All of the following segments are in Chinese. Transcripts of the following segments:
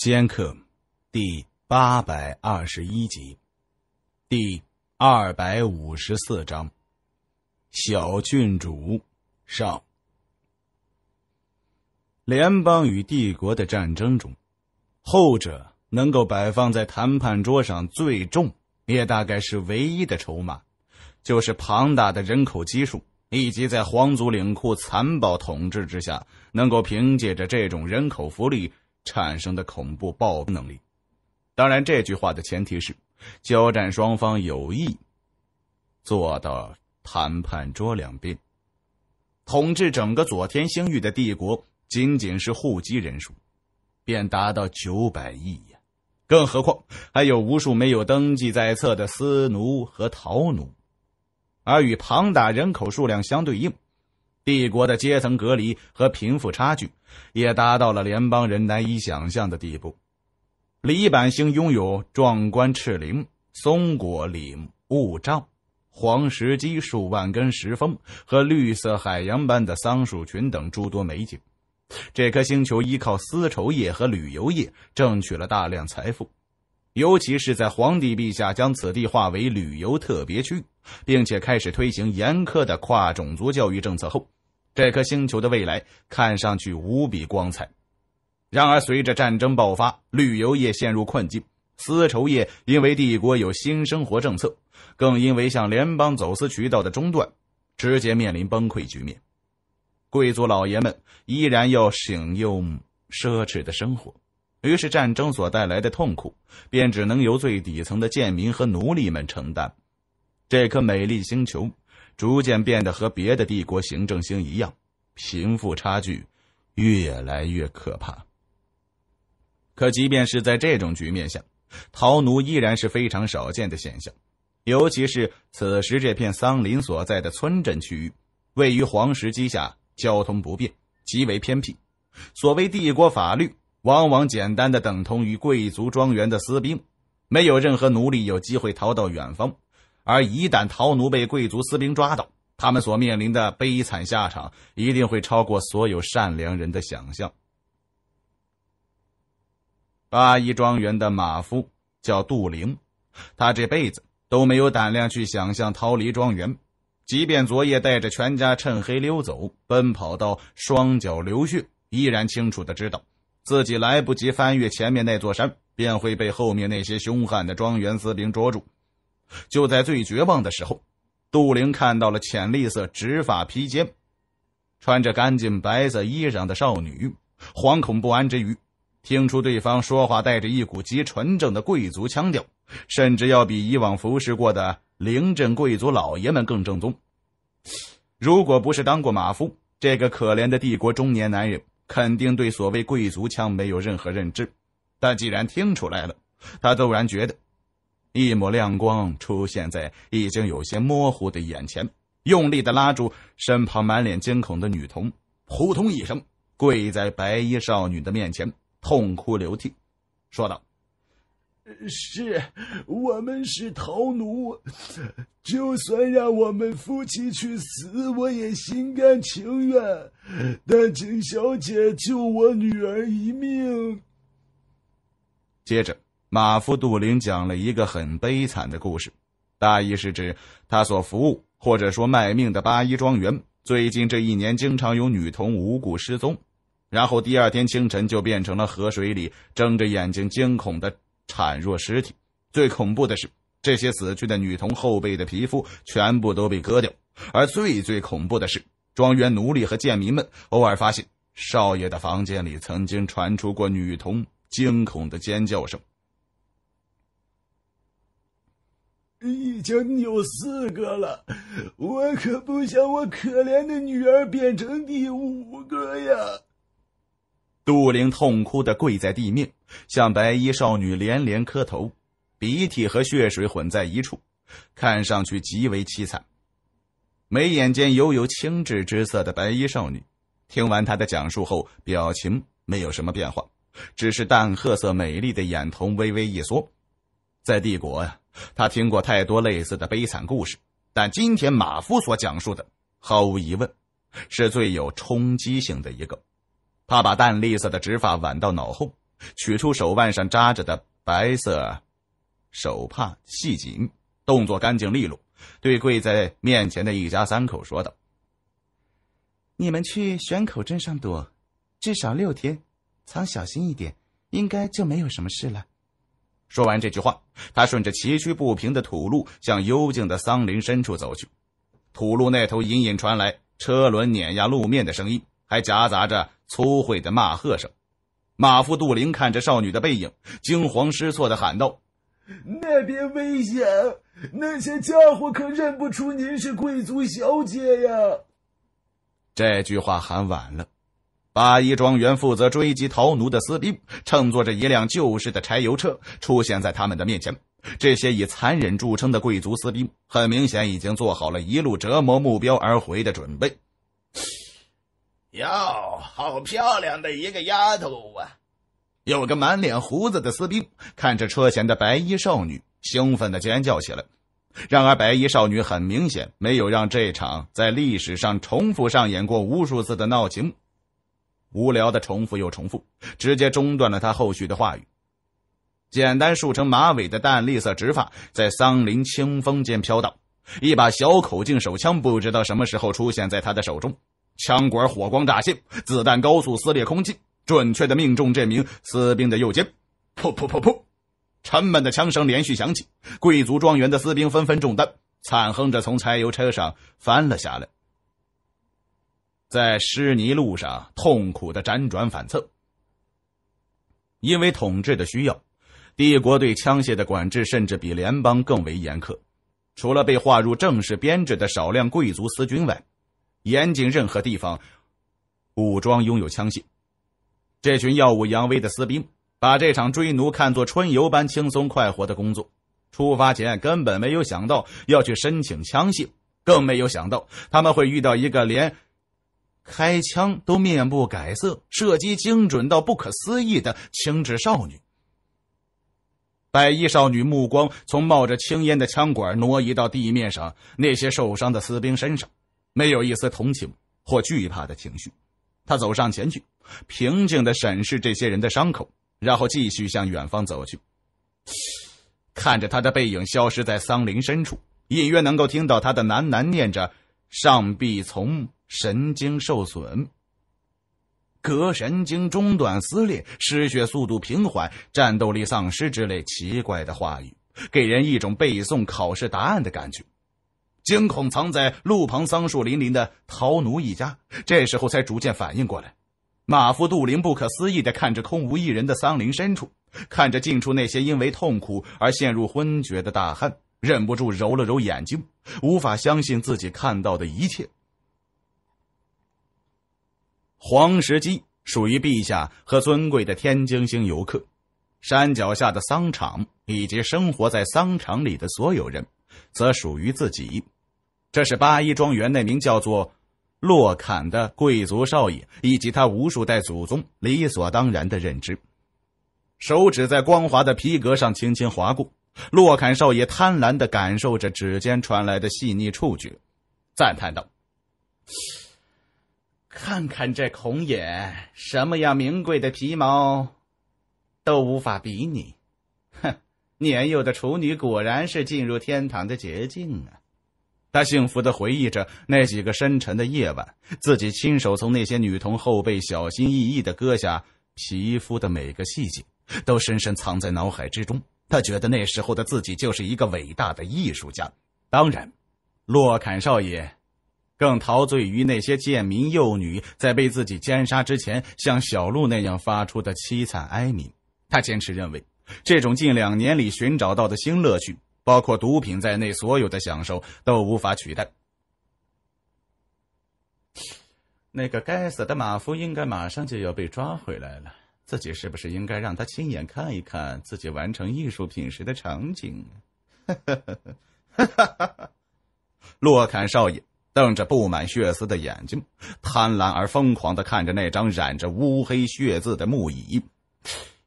《剑客》第八百二十一集，第二百五十四章：小郡主上。联邦与帝国的战争中，后者能够摆放在谈判桌上最重，也大概是唯一的筹码，就是庞大的人口基数，以及在皇族领库残暴统治之下，能够凭借着这种人口福利。产生的恐怖爆能力，当然这句话的前提是交战双方有意做到谈判桌两边。统治整个左天星域的帝国，仅仅是户籍人数便达到九百亿呀，更何况还有无数没有登记在册的私奴和逃奴，而与庞大人口数量相对应。帝国的阶层隔离和贫富差距也达到了联邦人难以想象的地步。黎板星拥有壮观赤林、松果岭、雾障、黄石基、数万根石峰和绿色海洋般的桑树群等诸多美景。这颗星球依靠丝绸业和旅游业挣取了大量财富，尤其是在皇帝陛下将此地划为旅游特别区，并且开始推行严苛的跨种族教育政策后。这颗星球的未来看上去无比光彩，然而随着战争爆发，旅游业陷入困境；丝绸业因为帝国有新生活政策，更因为向联邦走私渠道的中断，直接面临崩溃局面。贵族老爷们依然要享用奢侈的生活，于是战争所带来的痛苦便只能由最底层的贱民和奴隶们承担。这颗美丽星球。逐渐变得和别的帝国行政星一样，贫富差距越来越可怕。可即便是在这种局面下，逃奴依然是非常少见的现象。尤其是此时这片桑林所在的村镇区域，位于黄石基下，交通不便，极为偏僻。所谓帝国法律，往往简单的等同于贵族庄园的私兵，没有任何奴隶有机会逃到远方。而一旦陶奴被贵族士兵抓到，他们所面临的悲惨下场一定会超过所有善良人的想象。八一庄园的马夫叫杜陵，他这辈子都没有胆量去想象逃离庄园，即便昨夜带着全家趁黑溜走，奔跑到双脚流血，依然清楚的知道自己来不及翻越前面那座山，便会被后面那些凶悍的庄园士兵捉住。就在最绝望的时候，杜玲看到了浅绿色直发披肩、穿着干净白色衣裳的少女。惶恐不安之余，听出对方说话带着一股极纯正的贵族腔调，甚至要比以往服侍过的灵镇贵族老爷们更正宗。如果不是当过马夫，这个可怜的帝国中年男人肯定对所谓贵族腔没有任何认知。但既然听出来了，他陡然觉得。一抹亮光出现在已经有些模糊的眼前，用力的拉住身旁满脸惊恐的女童，扑通一声跪在白衣少女的面前，痛哭流涕，说道：“是，我们是逃奴，就算让我们夫妻去死，我也心甘情愿，但请小姐救我女儿一命。”接着。马夫杜林讲了一个很悲惨的故事，大意是指他所服务或者说卖命的八一庄园，最近这一年经常有女童无故失踪，然后第二天清晨就变成了河水里睁着眼睛惊恐的孱弱尸体。最恐怖的是，这些死去的女童后背的皮肤全部都被割掉，而最最恐怖的是，庄园奴隶和贱民们偶尔发现少爷的房间里曾经传出过女童惊恐的尖叫声。已经有四个了，我可不想我可怜的女儿变成第五个呀！杜玲痛哭的跪在地面，向白衣少女连连磕头，鼻涕和血水混在一处，看上去极为凄惨。眉眼间犹有青稚之色的白衣少女，听完她的讲述后，表情没有什么变化，只是淡褐色美丽的眼瞳微微一缩。在帝国呀。他听过太多类似的悲惨故事，但今天马夫所讲述的，毫无疑问，是最有冲击性的一个。他把淡绿色的直发挽到脑后，取出手腕上扎着的白色手帕系紧，动作干净利落，对跪在面前的一家三口说道：“你们去玄口镇上躲，至少六天，藏小心一点，应该就没有什么事了。”说完这句话，他顺着崎岖不平的土路向幽静的桑林深处走去。土路那头隐隐传来车轮碾压路面的声音，还夹杂着粗秽的骂喝声。马夫杜林看着少女的背影，惊慌失措的喊道：“那边危险！那些家伙可认不出您是贵族小姐呀！”这句话喊晚了。八一庄园负责追击逃奴的士兵，乘坐着一辆旧式的柴油车出现在他们的面前。这些以残忍著称的贵族士兵，很明显已经做好了一路折磨目标而回的准备。哟，好漂亮的一个丫头啊！有个满脸胡子的士兵看着车前的白衣少女，兴奋的尖叫起来。然而，白衣少女很明显没有让这场在历史上重复上演过无数次的闹情无聊的重复又重复，直接中断了他后续的话语。简单束成马尾的淡绿色直发在桑林清风间飘荡。一把小口径手枪不知道什么时候出现在他的手中，枪管火光乍现，子弹高速撕裂空气，准确的命中这名私兵的右肩。噗噗噗噗，沉闷的枪声连续响起，贵族庄园的私兵纷纷中弹，惨哼着从柴油车上翻了下来。在湿泥路上痛苦的辗转反侧。因为统治的需要，帝国对枪械的管制甚至比联邦更为严苛。除了被划入正式编制的少量贵族私军外，严禁任何地方武装拥有枪械。这群耀武扬威的私兵把这场追奴看作春游般轻松快活的工作。出发前根本没有想到要去申请枪械，更没有想到他们会遇到一个连。开枪都面不改色，射击精准到不可思议的青稚少女。白衣少女目光从冒着青烟的枪管挪移到地面上那些受伤的士兵身上，没有一丝同情或惧怕的情绪。她走上前去，平静的审视这些人的伤口，然后继续向远方走去。看着他的背影消失在桑林深处，隐约能够听到他的喃喃念着“上臂从”。神经受损，膈神经中段撕裂，失血速度平缓，战斗力丧失之类奇怪的话语，给人一种背诵考试答案的感觉。惊恐藏在路旁桑树林林的陶奴一家，这时候才逐渐反应过来。马夫杜林不可思议的看着空无一人的桑林深处，看着近处那些因为痛苦而陷入昏厥的大汉，忍不住揉了揉眼睛，无法相信自己看到的一切。黄石基属于陛下和尊贵的天京星游客，山脚下的桑场以及生活在桑场里的所有人，则属于自己。这是八一庄园那名叫做洛坎的贵族少爷以及他无数代祖宗理所当然的认知。手指在光滑的皮革上轻轻划过，洛坎少爷贪婪的感受着指尖传来的细腻触觉，赞叹道。看看这孔眼，什么样名贵的皮毛都无法比拟。哼，年幼的处女果然是进入天堂的捷径啊！他幸福的回忆着那几个深沉的夜晚，自己亲手从那些女童后背小心翼翼的割下皮肤的每个细节，都深深藏在脑海之中。他觉得那时候的自己就是一个伟大的艺术家。当然，洛坎少爷。更陶醉于那些贱民幼女在被自己奸杀之前，像小鹿那样发出的凄惨哀鸣。他坚持认为，这种近两年里寻找到的新乐趣，包括毒品在内，所有的享受都无法取代。那个该死的马夫应该马上就要被抓回来了，自己是不是应该让他亲眼看一看自己完成艺术品时的场景？哈哈哈哈哈！洛坎少爷。瞪着布满血丝的眼睛，贪婪而疯狂的看着那张染着乌黑血渍的木椅。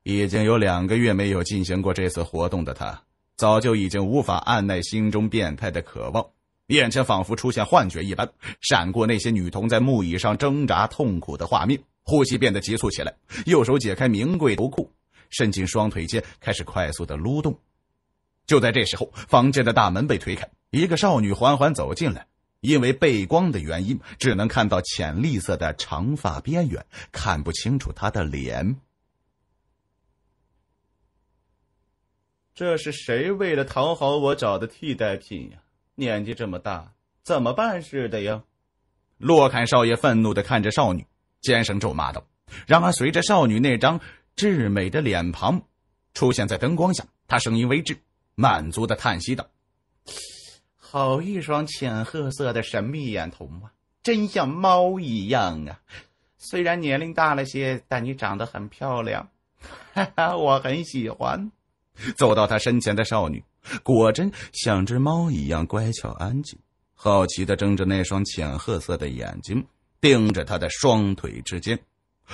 已经有两个月没有进行过这次活动的他，早就已经无法按耐心中变态的渴望。眼前仿佛出现幻觉一般，闪过那些女童在木椅上挣扎痛苦的画面，呼吸变得急促起来。右手解开名贵头裤，伸进双腿间，开始快速的撸动。就在这时候，房间的大门被推开，一个少女缓缓走进来。因为背光的原因，只能看到浅绿色的长发边缘，看不清楚他的脸。这是谁为了讨好我找的替代品呀？年纪这么大，怎么办事的呀？洛凯少爷愤怒的看着少女，尖声咒骂道。然而，随着少女那张稚美的脸庞出现在灯光下，他声音微滞，满足的叹息道。好一双浅褐色的神秘眼瞳啊，真像猫一样啊！虽然年龄大了些，但你长得很漂亮，哈哈，我很喜欢。走到他身前的少女，果真像只猫一样乖巧安静，好奇的睁着那双浅褐色的眼睛，盯着他的双腿之间。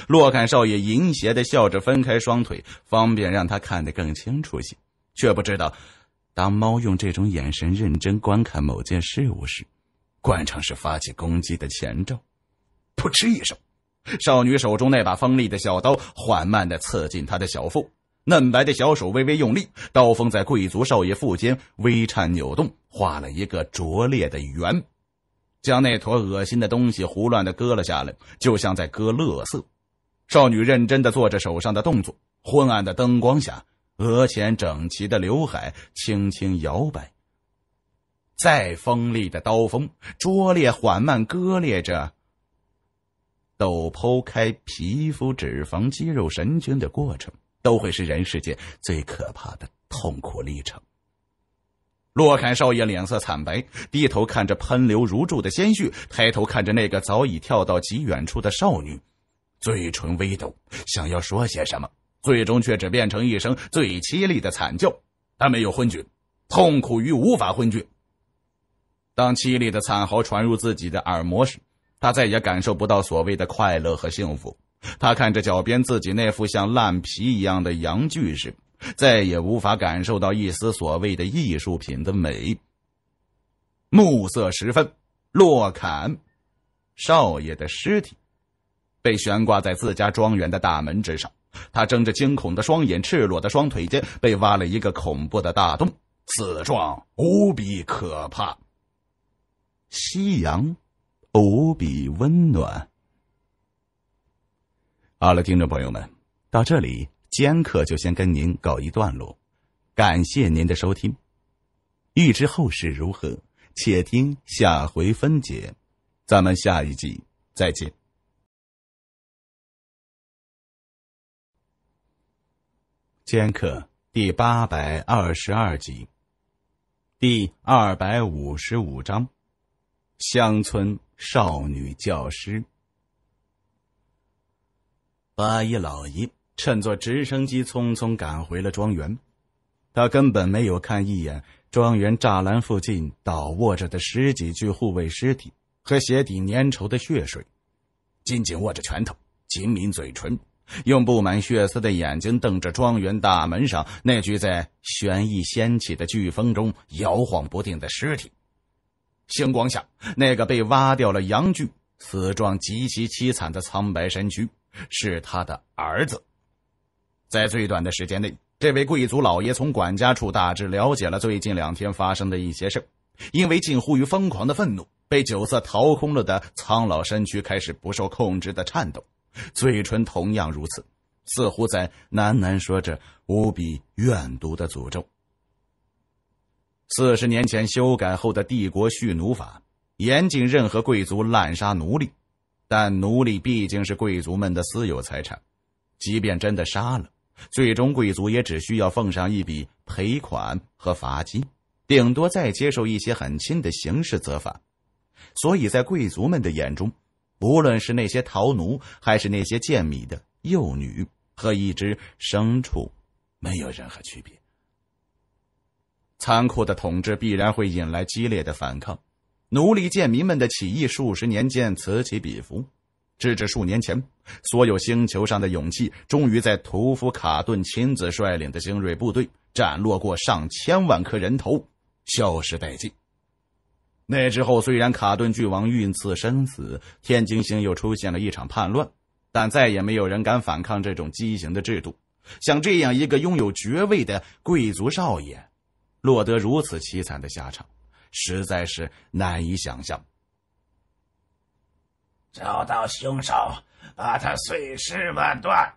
洛凯少爷淫邪的笑着，分开双腿，方便让他看得更清楚些，却不知道。当猫用这种眼神认真观看某件事物时，惯常是发起攻击的前兆。扑哧一声，少女手中那把锋利的小刀缓慢地刺进他的小腹，嫩白的小手微微用力，刀锋在贵族少爷腹间微颤扭动，画了一个拙劣的圆，将那坨恶心的东西胡乱地割了下来，就像在割乐色。少女认真地做着手上的动作，昏暗的灯光下。额前整齐的刘海轻轻摇摆。再锋利的刀锋，拙劣缓慢割裂着，斗剖开皮肤、脂肪、肌肉、神经的过程，都会是人世间最可怕的痛苦历程。洛凯少爷脸色惨白，低头看着喷流如注的鲜血，抬头看着那个早已跳到极远处的少女，嘴唇微抖，想要说些什么。最终却只变成一声最凄厉的惨叫。他没有昏厥，痛苦于无法昏厥。当凄厉的惨嚎传入自己的耳膜时，他再也感受不到所谓的快乐和幸福。他看着脚边自己那副像烂皮一样的羊具时，再也无法感受到一丝所谓的艺术品的美。暮色时分，洛坎少爷的尸体被悬挂在自家庄园的大门之上。他睁着惊恐的双眼，赤裸的双腿间被挖了一个恐怖的大洞，死状无比可怕。夕阳，无比温暖。好了，听众朋友们，到这里，今客就先跟您告一段落，感谢您的收听。欲知后事如何，且听下回分解。咱们下一集再见。《剑客》第八百二十二集，第二百五十五章：乡村少女教师。八一老一乘坐直升机匆匆赶回了庄园，他根本没有看一眼庄园栅栏附近倒卧着的十几具护卫尸体和鞋底粘稠的血水，紧紧握着拳头，紧抿嘴唇。用布满血丝的眼睛瞪着庄园大门上那具在旋翼掀起的飓风中摇晃不定的尸体，星光下那个被挖掉了阳具、死状极其凄惨的苍白身躯，是他的儿子。在最短的时间内，这位贵族老爷从管家处大致了解了最近两天发生的一些事。因为近乎于疯狂的愤怒，被酒色掏空了的苍老身躯开始不受控制的颤抖。嘴唇同样如此，似乎在喃喃说着无比怨毒的诅咒。四十年前修改后的帝国蓄奴法，严禁任何贵族滥杀奴隶，但奴隶毕竟是贵族们的私有财产，即便真的杀了，最终贵族也只需要奉上一笔赔款和罚金，顶多再接受一些很轻的刑事责罚。所以在贵族们的眼中。无论是那些陶奴，还是那些贱米的幼女和一只牲畜，没有任何区别。残酷的统治必然会引来激烈的反抗，奴隶贱民们的起义数十年间此起彼伏，直至数年前，所有星球上的勇气终于在屠夫卡顿亲自率领的精锐部队斩落过上千万颗人头，消失殆尽。那之后，虽然卡顿巨王运刺身死，天津星又出现了一场叛乱，但再也没有人敢反抗这种畸形的制度。像这样一个拥有爵位的贵族少爷，落得如此凄惨的下场，实在是难以想象。找到凶手，把他碎尸万段。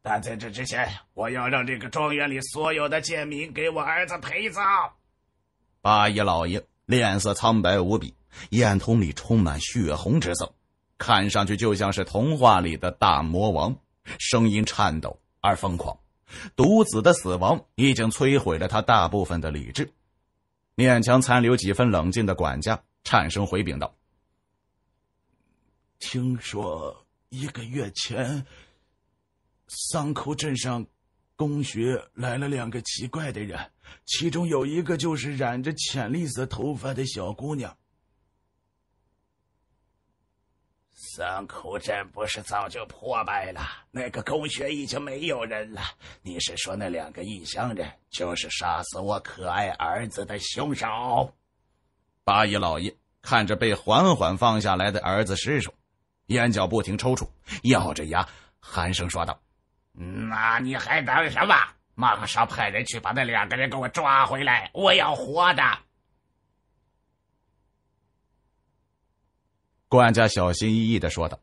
但在这之前，我要让这个庄园里所有的贱民给我儿子陪葬。八爷老爷。脸色苍白无比，眼瞳里充满血红之色，看上去就像是童话里的大魔王。声音颤抖而疯狂，独子的死亡已经摧毁了他大部分的理智，勉强残留几分冷静的管家颤声回禀道：“听说一个月前，桑口镇上……”宫学来了两个奇怪的人，其中有一个就是染着浅绿色头发的小姑娘。三口镇不是早就破败了，那个宫学已经没有人了。你是说那两个异乡人就是杀死我可爱儿子的凶手？八爷老爷看着被缓缓放下来的儿子尸首，眼角不停抽搐，咬着牙，寒声说道。那你还等什么？马上派人去把那两个人给我抓回来！我要活的。管家小心翼翼的说道：“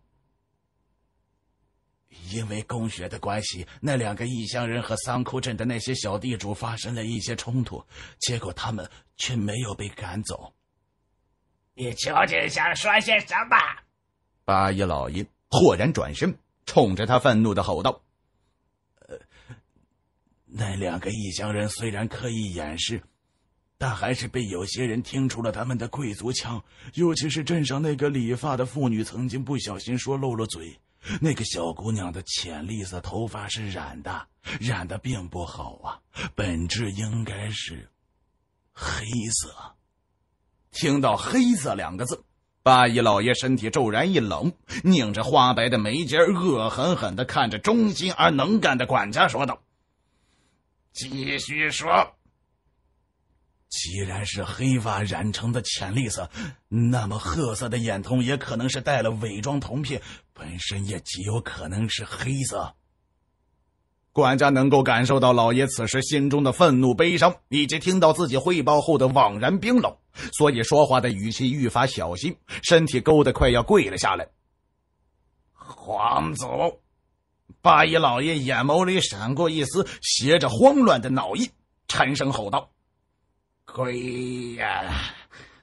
因为宫学的关系，那两个异乡人和桑枯镇的那些小地主发生了一些冲突，结果他们却没有被赶走。你究竟想说些什么？”八一老爷豁然转身，冲着他愤怒的吼道。那两个异乡人虽然刻意掩饰，但还是被有些人听出了他们的贵族腔。尤其是镇上那个理发的妇女，曾经不小心说漏了嘴。那个小姑娘的浅绿色头发是染的，染的并不好啊，本质应该是黑色。听到“黑色”两个字，八一老爷身体骤然一冷，拧着花白的眉尖，恶狠狠的看着忠心而能干的管家说道。继续说。既然是黑发染成的浅绿色，那么褐色的眼瞳也可能是带了伪装瞳片，本身也极有可能是黑色。管家能够感受到老爷此时心中的愤怒、悲伤，以及听到自己汇报后的惘然冰冷，所以说话的语气愈发小心，身体勾得快要跪了下来。皇祖。八一老爷眼眸里闪过一丝携着慌乱的脑意，沉声吼道：“鬼呀！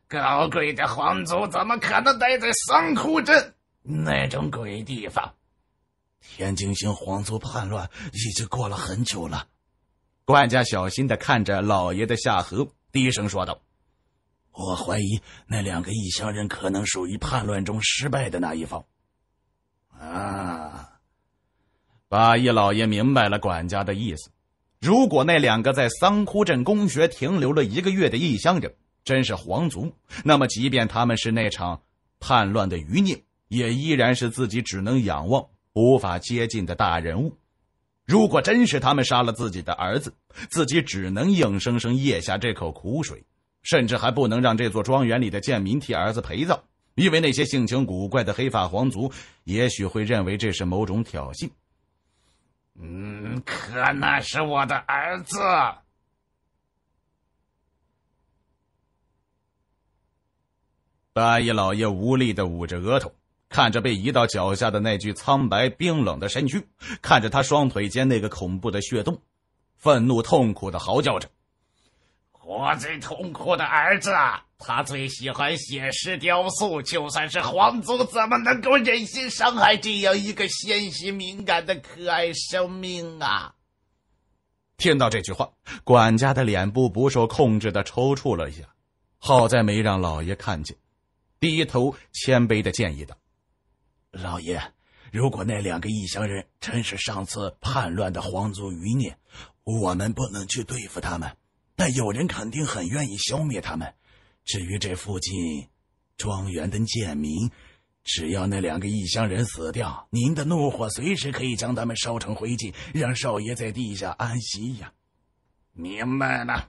高贵的皇族怎么可能待在桑枯镇那种鬼地方？”天津星皇族叛乱已经过了很久了。管家小心的看着老爷的下颌，低声说道：“我怀疑那两个异乡人可能属于叛乱中失败的那一方。”啊。八一老爷明白了管家的意思。如果那两个在桑枯镇公学停留了一个月的异乡人真是皇族，那么即便他们是那场叛乱的余孽，也依然是自己只能仰望、无法接近的大人物。如果真是他们杀了自己的儿子，自己只能硬生生咽下这口苦水，甚至还不能让这座庄园里的贱民替儿子陪葬，因为那些性情古怪的黑发皇族也许会认为这是某种挑衅。嗯，可那是我的儿子！八一老爷无力的捂着额头，看着被移到脚下的那具苍白冰冷的身躯，看着他双腿间那个恐怖的血洞，愤怒痛苦的嚎叫着。我最痛苦的儿子，他最喜欢写诗、雕塑。就算是皇族，怎么能够忍心伤害这样一个纤细、敏感的可爱生命啊？听到这句话，管家的脸部不受控制的抽搐了一下，好在没让老爷看见，低头谦卑的建议道：“老爷，如果那两个异乡人真是上次叛乱的皇族余孽，我们不能去对付他们。”那有人肯定很愿意消灭他们。至于这附近庄园的贱民，只要那两个异乡人死掉，您的怒火随时可以将他们烧成灰烬，让少爷在地下安息呀！明白了。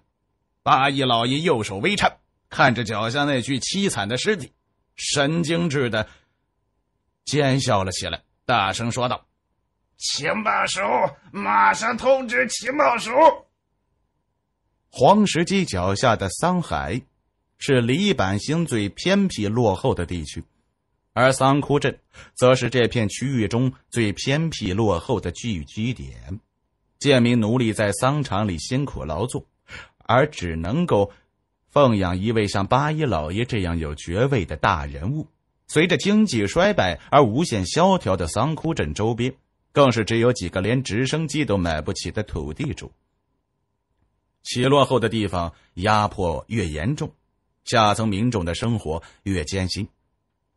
八一老爷右手微颤，看着脚下那具凄惨的尸体，神经质的奸笑了起来，大声说道：“情报署，马上通知情报署。”黄石矶脚下的桑海，是李板星最偏僻落后的地区，而桑枯镇则是这片区域中最偏僻落后的聚居点。贱民奴隶在桑场里辛苦劳作，而只能够奉养一位像八一老爷这样有爵位的大人物。随着经济衰败而无限萧条的桑枯镇周边，更是只有几个连直升机都买不起的土地主。起落后的地方，压迫越严重，下层民众的生活越艰辛。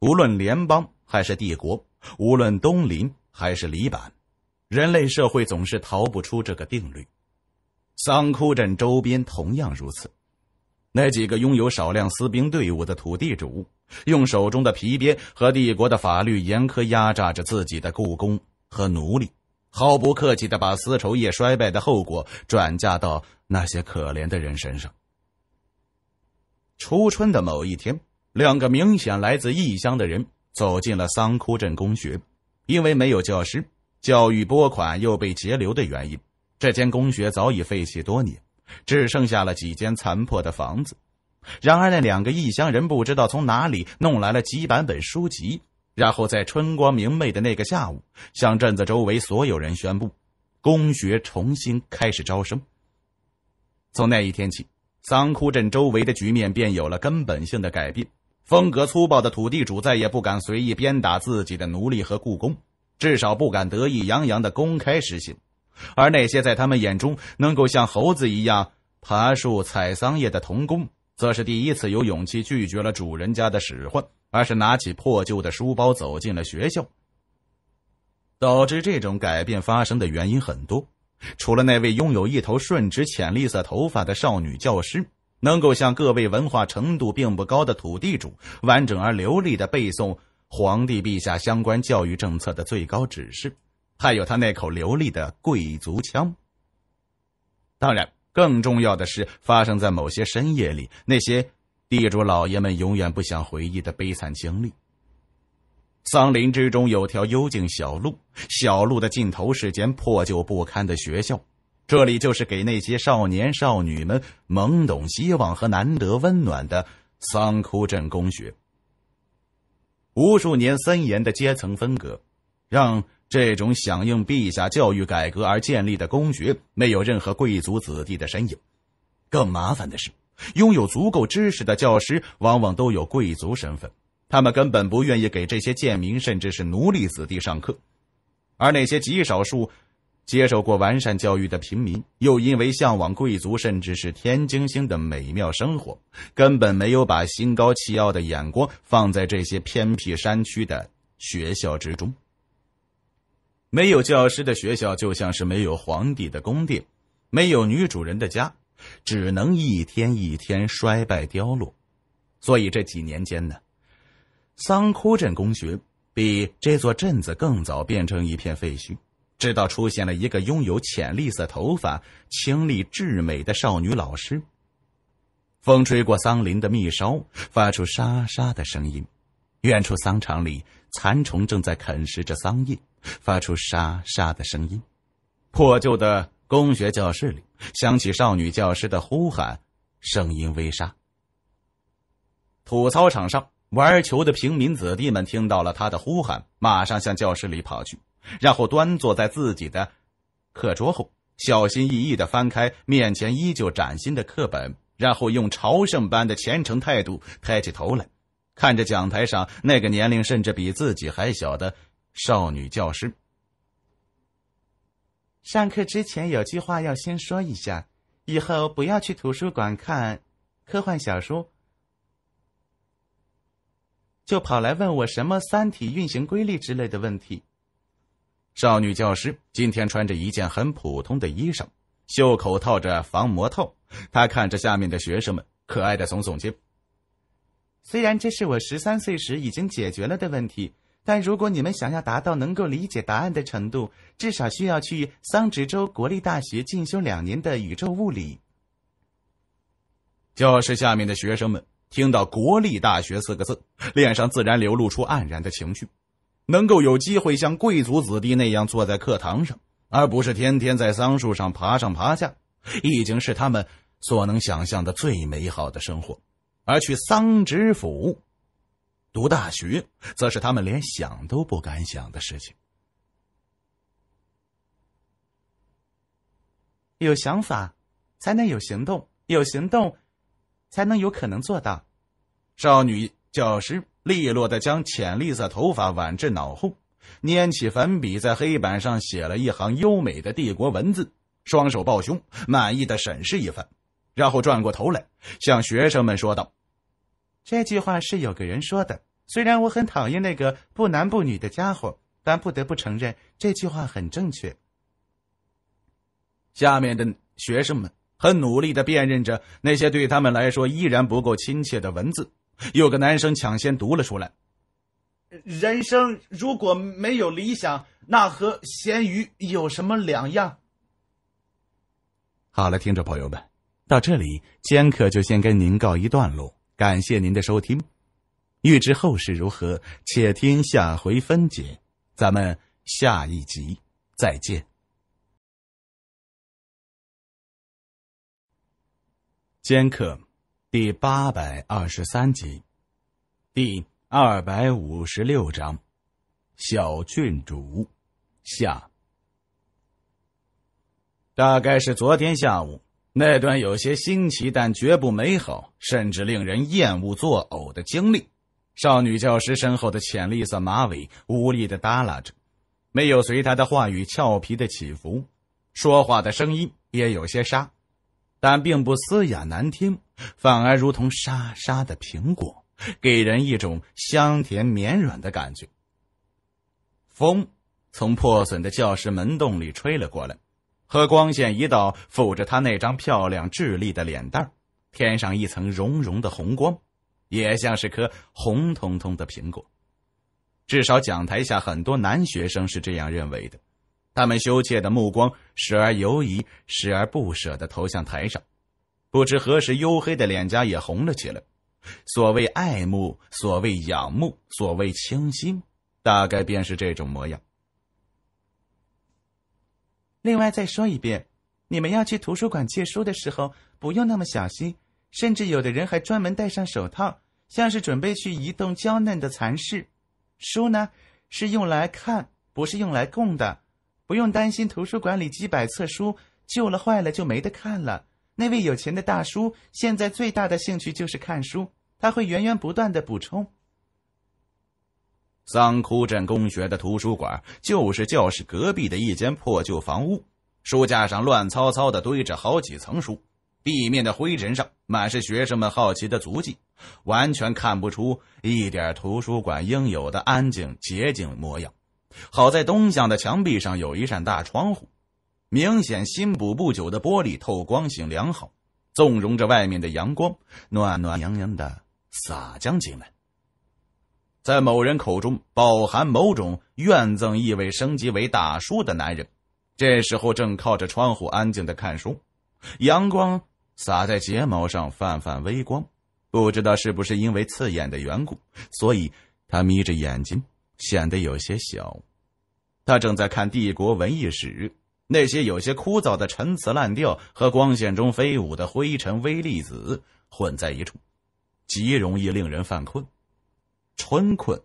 无论联邦还是帝国，无论东林还是黎板，人类社会总是逃不出这个定律。桑枯镇周边同样如此。那几个拥有少量私兵队伍的土地主，用手中的皮鞭和帝国的法律严苛压榨着自己的雇工和奴隶。毫不客气的把丝绸业衰败的后果转嫁到那些可怜的人身上。初春的某一天，两个明显来自异乡的人走进了桑枯镇公学，因为没有教师，教育拨款又被截留的原因，这间公学早已废弃多年，只剩下了几间残破的房子。然而，那两个异乡人不知道从哪里弄来了几百本书籍。然后在春光明媚的那个下午，向镇子周围所有人宣布，公学重新开始招生。从那一天起，桑枯镇周围的局面便有了根本性的改变。风格粗暴的土地主再也不敢随意鞭打自己的奴隶和雇工，至少不敢得意洋洋的公开实行；而那些在他们眼中能够像猴子一样爬树采桑叶的童工，则是第一次有勇气拒绝了主人家的使唤。而是拿起破旧的书包走进了学校。导致这种改变发生的原因很多，除了那位拥有一头顺直浅绿色头发的少女教师能够向各位文化程度并不高的土地主完整而流利的背诵皇帝陛下相关教育政策的最高指示，还有他那口流利的贵族腔。当然，更重要的是发生在某些深夜里那些。地主老爷们永远不想回忆的悲惨经历。桑林之中有条幽静小路，小路的尽头是间破旧不堪的学校，这里就是给那些少年少女们懵懂希望和难得温暖的桑枯镇公学。无数年森严的阶层分隔，让这种响应陛下教育改革而建立的公学没有任何贵族子弟的身影。更麻烦的是。拥有足够知识的教师往往都有贵族身份，他们根本不愿意给这些贱民甚至是奴隶子弟上课。而那些极少数接受过完善教育的平民，又因为向往贵族甚至是天京星的美妙生活，根本没有把心高气傲的眼光放在这些偏僻山区的学校之中。没有教师的学校就像是没有皇帝的宫殿，没有女主人的家。只能一天一天衰败凋落，所以这几年间呢，桑枯镇公学比这座镇子更早变成一片废墟。直到出现了一个拥有浅绿色头发、清丽至美的少女老师。风吹过桑林的密梢，发出沙沙的声音。远处桑场里，蚕虫正在啃食着桑叶，发出沙沙的声音。破旧的。中学教室里响起少女教师的呼喊，声音微沙。土操场上玩球的平民子弟们听到了他的呼喊，马上向教室里跑去，然后端坐在自己的课桌后，小心翼翼的翻开面前依旧崭新的课本，然后用朝圣般的虔诚态度抬起头来，看着讲台上那个年龄甚至比自己还小的少女教师。上课之前有句话要先说一下，以后不要去图书馆看科幻小说，就跑来问我什么《三体》运行规律之类的问题。少女教师今天穿着一件很普通的衣裳，袖口套着防磨套，她看着下面的学生们，可爱的耸耸肩。虽然这是我十三岁时已经解决了的问题。但如果你们想要达到能够理解答案的程度，至少需要去桑植州国立大学进修两年的宇宙物理。教室下面的学生们听到“国立大学”四个字，脸上自然流露出黯然的情绪。能够有机会像贵族子弟那样坐在课堂上，而不是天天在桑树上爬上爬下，已经是他们所能想象的最美好的生活。而去桑植府。读大学，则是他们连想都不敢想的事情。有想法，才能有行动；有行动，才能有可能做到。少女教师利落的将浅绿色头发挽至脑后，拈起粉笔，在黑板上写了一行优美的帝国文字，双手抱胸，满意的审视一番，然后转过头来向学生们说道。这句话是有个人说的。虽然我很讨厌那个不男不女的家伙，但不得不承认这句话很正确。下面的学生们很努力的辨认着那些对他们来说依然不够亲切的文字。有个男生抢先读了出来：“人生如果没有理想，那和咸鱼有什么两样？”好了，听众朋友们，到这里，尖客就先跟您告一段落。感谢您的收听，欲知后事如何，且听下回分解。咱们下一集再见，《尖客》第八百二十三集，第二百五十六章：小郡主下。大概是昨天下午。那段有些新奇，但绝不美好，甚至令人厌恶作呕的经历。少女教师身后的浅绿色马尾无力的耷拉着，没有随她的话语俏皮的起伏。说话的声音也有些沙，但并不嘶哑难听，反而如同沙沙的苹果，给人一种香甜绵软的感觉。风从破损的教室门洞里吹了过来。和光线一道，抚着她那张漂亮、稚丽的脸蛋儿，添上一层绒绒的红光，也像是颗红彤彤的苹果。至少讲台下很多男学生是这样认为的。他们羞怯的目光时而犹疑，时而不舍地投向台上，不知何时，黝黑的脸颊也红了起来。所谓爱慕，所谓仰慕，所谓倾心，大概便是这种模样。另外再说一遍，你们要去图书馆借书的时候不用那么小心，甚至有的人还专门戴上手套，像是准备去移动娇嫩的蚕室。书呢，是用来看，不是用来供的。不用担心图书馆里几百册书旧了坏了就没得看了。那位有钱的大叔现在最大的兴趣就是看书，他会源源不断的补充。桑枯镇公学的图书馆就是教室隔壁的一间破旧房屋，书架上乱糟糟的堆着好几层书，地面的灰尘上满是学生们好奇的足迹，完全看不出一点图书馆应有的安静洁净模样。好在东向的墙壁上有一扇大窗户，明显新补不久的玻璃透光性良好，纵容着外面的阳光暖暖洋洋的洒将进来。在某人口中饱含某种怨憎意味，升级为大叔的男人，这时候正靠着窗户安静的看书，阳光洒在睫毛上泛泛微光，不知道是不是因为刺眼的缘故，所以他眯着眼睛，显得有些小。他正在看《帝国文艺史》，那些有些枯燥的陈词滥调和光线中飞舞的灰尘微粒子混在一处，极容易令人犯困。春困。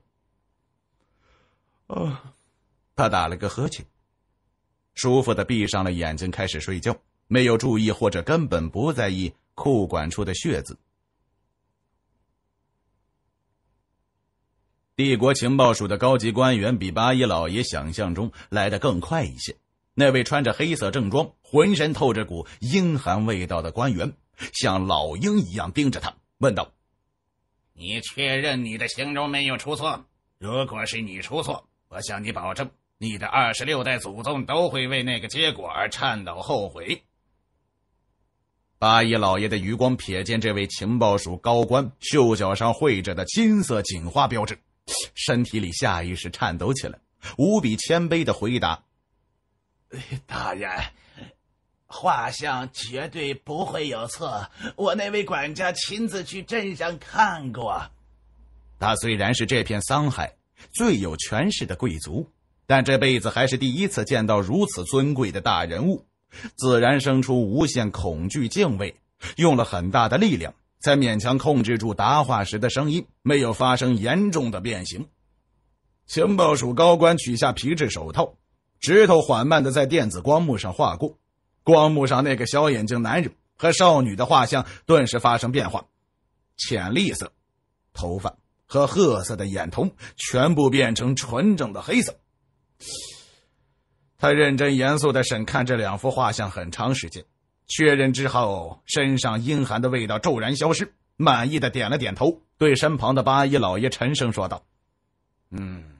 啊，他打了个呵欠，舒服的闭上了眼睛，开始睡觉，没有注意或者根本不在意裤管处的血渍。帝国情报署的高级官员比八一老爷想象中来的更快一些。那位穿着黑色正装、浑身透着股阴寒味道的官员，像老鹰一样盯着他，问道。你确认你的形容没有出错？如果是你出错，我向你保证，你的二十六代祖宗都会为那个结果而颤抖后悔。八一老爷的余光瞥见这位情报署高官袖角上绘着的金色警花标志，身体里下意识颤抖起来，无比谦卑的回答：“ 大爷。”画像绝对不会有错，我那位管家亲自去镇上看过。他虽然是这片桑海最有权势的贵族，但这辈子还是第一次见到如此尊贵的大人物，自然生出无限恐惧敬畏，用了很大的力量才勉强控制住答话时的声音，没有发生严重的变形。情报署高官取下皮质手套，指头缓慢的在电子光幕上划过。光幕上那个小眼睛男人和少女的画像顿时发生变化，浅绿色头发和褐色的眼瞳全部变成纯正的黑色。他认真严肃的审看这两幅画像很长时间，确认之后，身上阴寒的味道骤然消失，满意的点了点头，对身旁的八一老爷沉声说道：“嗯，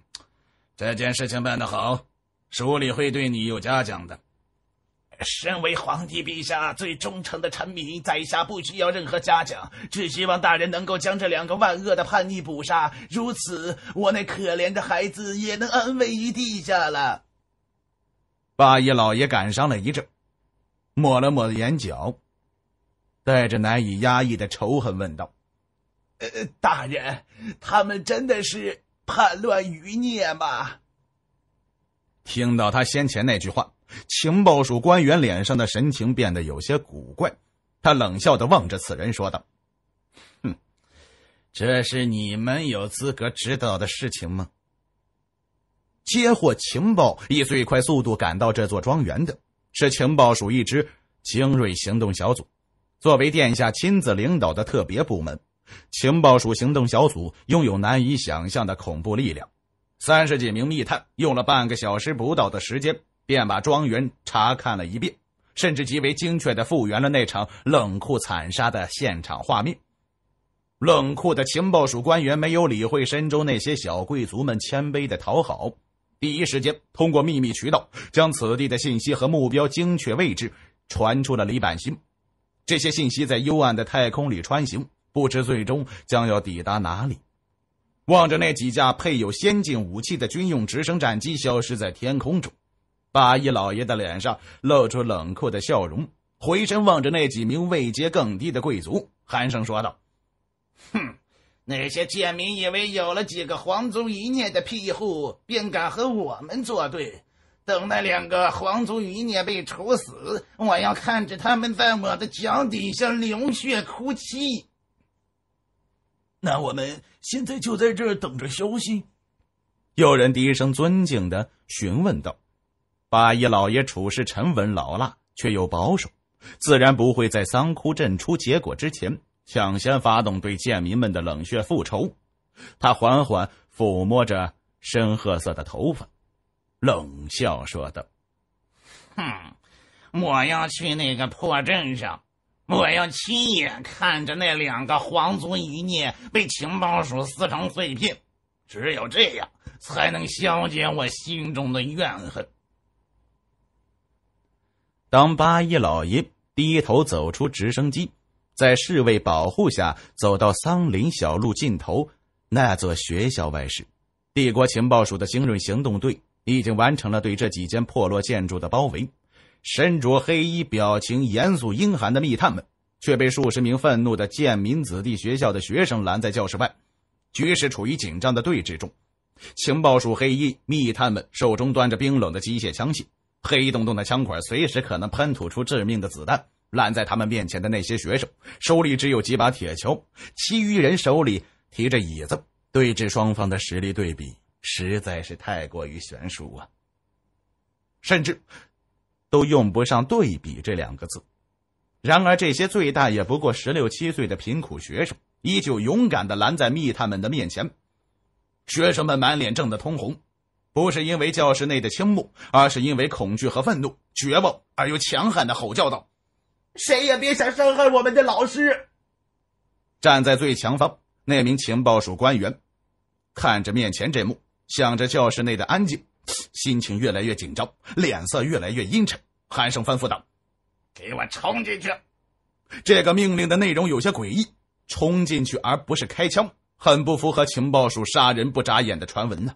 这件事情办得好，署里会对你有嘉奖的。”身为皇帝陛下最忠诚的臣民，在下不需要任何嘉奖，只希望大人能够将这两个万恶的叛逆捕杀，如此，我那可怜的孩子也能安危于地下了。八爷老爷感伤了一阵，抹了抹眼角，带着难以压抑的仇恨问道：“呃，大人，他们真的是叛乱余孽吗？”听到他先前那句话。情报署官员脸上的神情变得有些古怪，他冷笑的望着此人说道：“哼，这是你们有资格知道的事情吗？”接获情报，以最快速度赶到这座庄园的是情报署一支精锐行动小组。作为殿下亲自领导的特别部门，情报署行动小组拥有难以想象的恐怖力量。三十几名密探用了半个小时不到的时间。便把庄园查看了一遍，甚至极为精确的复原了那场冷酷惨杀的现场画面。冷酷的情报署官员没有理会深州那些小贵族们谦卑的讨好，第一时间通过秘密渠道将此地的信息和目标精确位置传出了李板心。这些信息在幽暗的太空里穿行，不知最终将要抵达哪里。望着那几架配有先进武器的军用直升战机消失在天空中。八一老爷的脸上露出冷酷的笑容，回身望着那几名位阶更低的贵族，寒声说道：“哼，那些贱民以为有了几个皇族余孽的庇护，便敢和我们作对。等那两个皇族余孽被处死，我要看着他们在我的脚底下流血哭泣。”那我们现在就在这儿等着消息。”有人低声尊敬的询问道。八一老爷处事沉稳老辣，却又保守，自然不会在桑枯镇出结果之前抢先发动对贱民们的冷血复仇。他缓缓抚摸着深褐色的头发，冷笑说道：“哼，我要去那个破镇上，我要亲眼看着那两个皇族余孽被情报署撕成碎片。只有这样，才能消解我心中的怨恨。”当八一老爷低头走出直升机，在侍卫保护下走到桑林小路尽头那座学校外时，帝国情报署的精锐行动队已经完成了对这几间破落建筑的包围。身着黑衣、表情严肃阴寒的密探们，却被数十名愤怒的贱民子弟学校的学生拦在教室外，局势处于紧张的对峙中。情报署黑衣密探们手中端着冰冷的机械枪械。黑洞洞的枪管随时可能喷吐出致命的子弹，拦在他们面前的那些学生手里只有几把铁锹，其余人手里提着椅子。对峙双方的实力对比实在是太过于悬殊啊，甚至都用不上“对比”这两个字。然而，这些最大也不过十六七岁的贫苦学生，依旧勇敢的拦在密探们的面前。学生们满脸涨得通红。不是因为教室内的倾慕，而是因为恐惧和愤怒、绝望而又强悍的吼叫道：“谁也别想伤害我们的老师！”站在最前方那名情报署官员看着面前这幕，想着教室内的安静，心情越来越紧张，脸色越来越阴沉，寒声吩咐道：“给我冲进去！”这个命令的内容有些诡异，冲进去而不是开枪，很不符合情报署杀人不眨眼的传闻呢。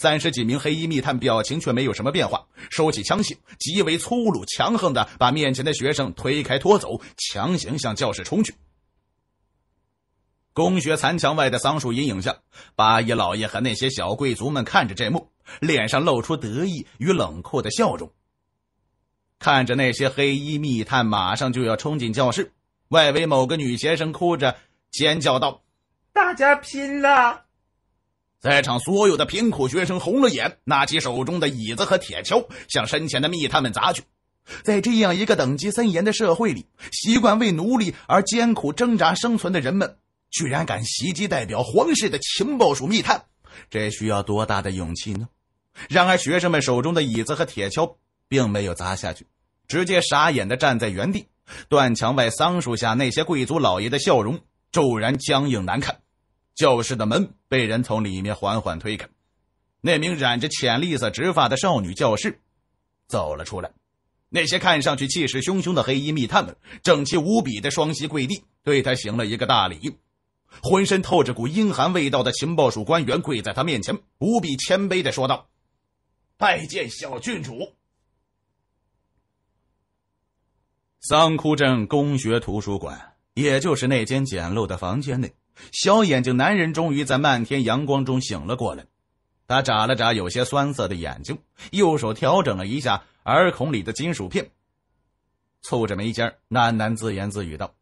三十几名黑衣密探表情却没有什么变化，收起枪械，极为粗鲁强横的把面前的学生推开拖走，强行向教室冲去。公学残墙外的桑树阴影下，八爷老爷和那些小贵族们看着这幕，脸上露出得意与冷酷的笑容。看着那些黑衣密探马上就要冲进教室，外围某个女学生哭着尖叫道：“大家拼了！”在场所有的贫苦学生红了眼，拿起手中的椅子和铁锹，向身前的密探们砸去。在这样一个等级森严的社会里，习惯为奴隶而艰苦挣扎生存的人们，居然敢袭击代表皇室的情报署密探，这需要多大的勇气呢？然而，学生们手中的椅子和铁锹并没有砸下去，直接傻眼地站在原地。断墙外桑树下，那些贵族老爷的笑容骤然僵硬难看。教室的门被人从里面缓缓推开，那名染着浅绿色直发的少女教师走了出来。那些看上去气势汹汹的黑衣密探们整齐无比的双膝跪地，对他行了一个大礼。浑身透着股阴寒味道的情报署官员跪在他面前，无比谦卑的说道：“拜见小郡主。”桑枯镇公学图书馆，也就是那间简陋的房间内。小眼睛男人终于在漫天阳光中醒了过来，他眨了眨有些酸涩的眼睛，右手调整了一下耳孔里的金属片，蹙着眉尖喃喃自言自语道：“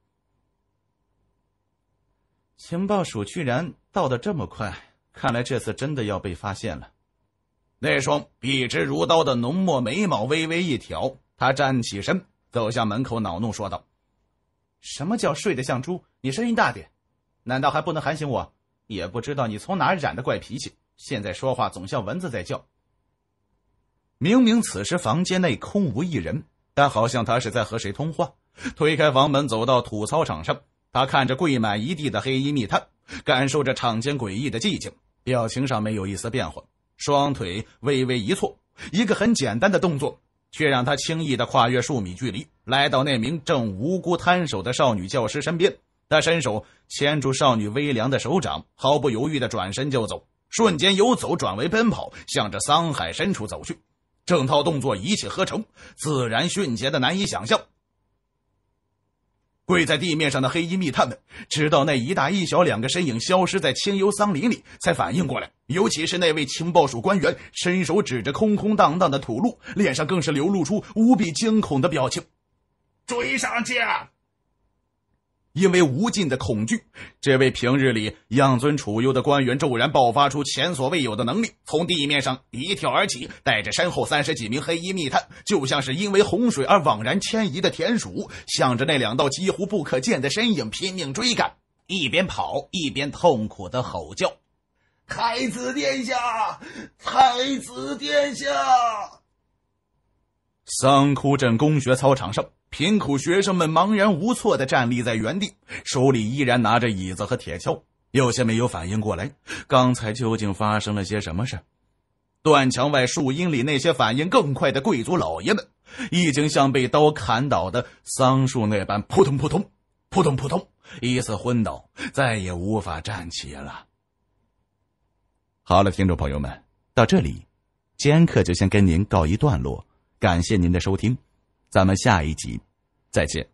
情报署居然到的这么快，看来这次真的要被发现了。”那双笔直如刀的浓墨眉毛微微一挑，他站起身走向门口，恼怒说道：“什么叫睡得像猪？你声音大点！”难道还不能喊醒我？也不知道你从哪染的怪脾气，现在说话总像蚊子在叫。明明此时房间内空无一人，但好像他是在和谁通话。推开房门，走到土操场上，他看着跪满一地的黑衣密探，感受着场间诡异的寂静，表情上没有一丝变化。双腿微微一错，一个很简单的动作，却让他轻易的跨越数米距离，来到那名正无辜摊手的少女教师身边。他伸手牵住少女微凉的手掌，毫不犹豫的转身就走，瞬间由走转为奔跑，向着桑海深处走去。整套动作一气呵成，自然迅捷的难以想象。跪在地面上的黑衣密探们，直到那一大一小两个身影消失在清幽桑林里，才反应过来。尤其是那位情报署官员，伸手指着空空荡荡的土路，脸上更是流露出无比惊恐的表情。追上去！因为无尽的恐惧，这位平日里养尊处优的官员骤然爆发出前所未有的能力，从地面上一跳而起，带着身后三十几名黑衣密探，就像是因为洪水而枉然迁移的田鼠，向着那两道几乎不可见的身影拼命追赶，一边跑一边痛苦的吼叫：“太子殿下，太子殿下！”桑枯镇公学操场上。贫苦学生们茫然无措的站立在原地，手里依然拿着椅子和铁锹，有些没有反应过来，刚才究竟发生了些什么事断墙外树荫里，那些反应更快的贵族老爷们，已经像被刀砍倒的桑树那般，扑通扑通，扑通扑通，一次昏倒，再也无法站起了。好了，听众朋友们，到这里，今课就先跟您告一段落，感谢您的收听。咱们下一集再见，《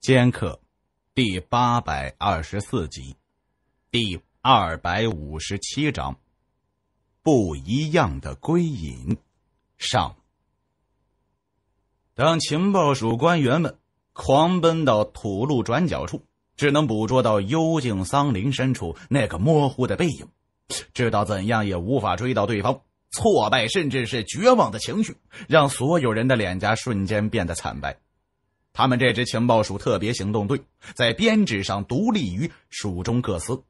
尖客》第八百二十四集，第二百五十七章：不一样的归隐。上，当情报署官员们狂奔到土路转角处，只能捕捉到幽静桑林深处那个模糊的背影。知道怎样也无法追到对方，挫败甚至是绝望的情绪让所有人的脸颊瞬间变得惨白。他们这支情报署特别行动队在编制上独立于蜀中各司，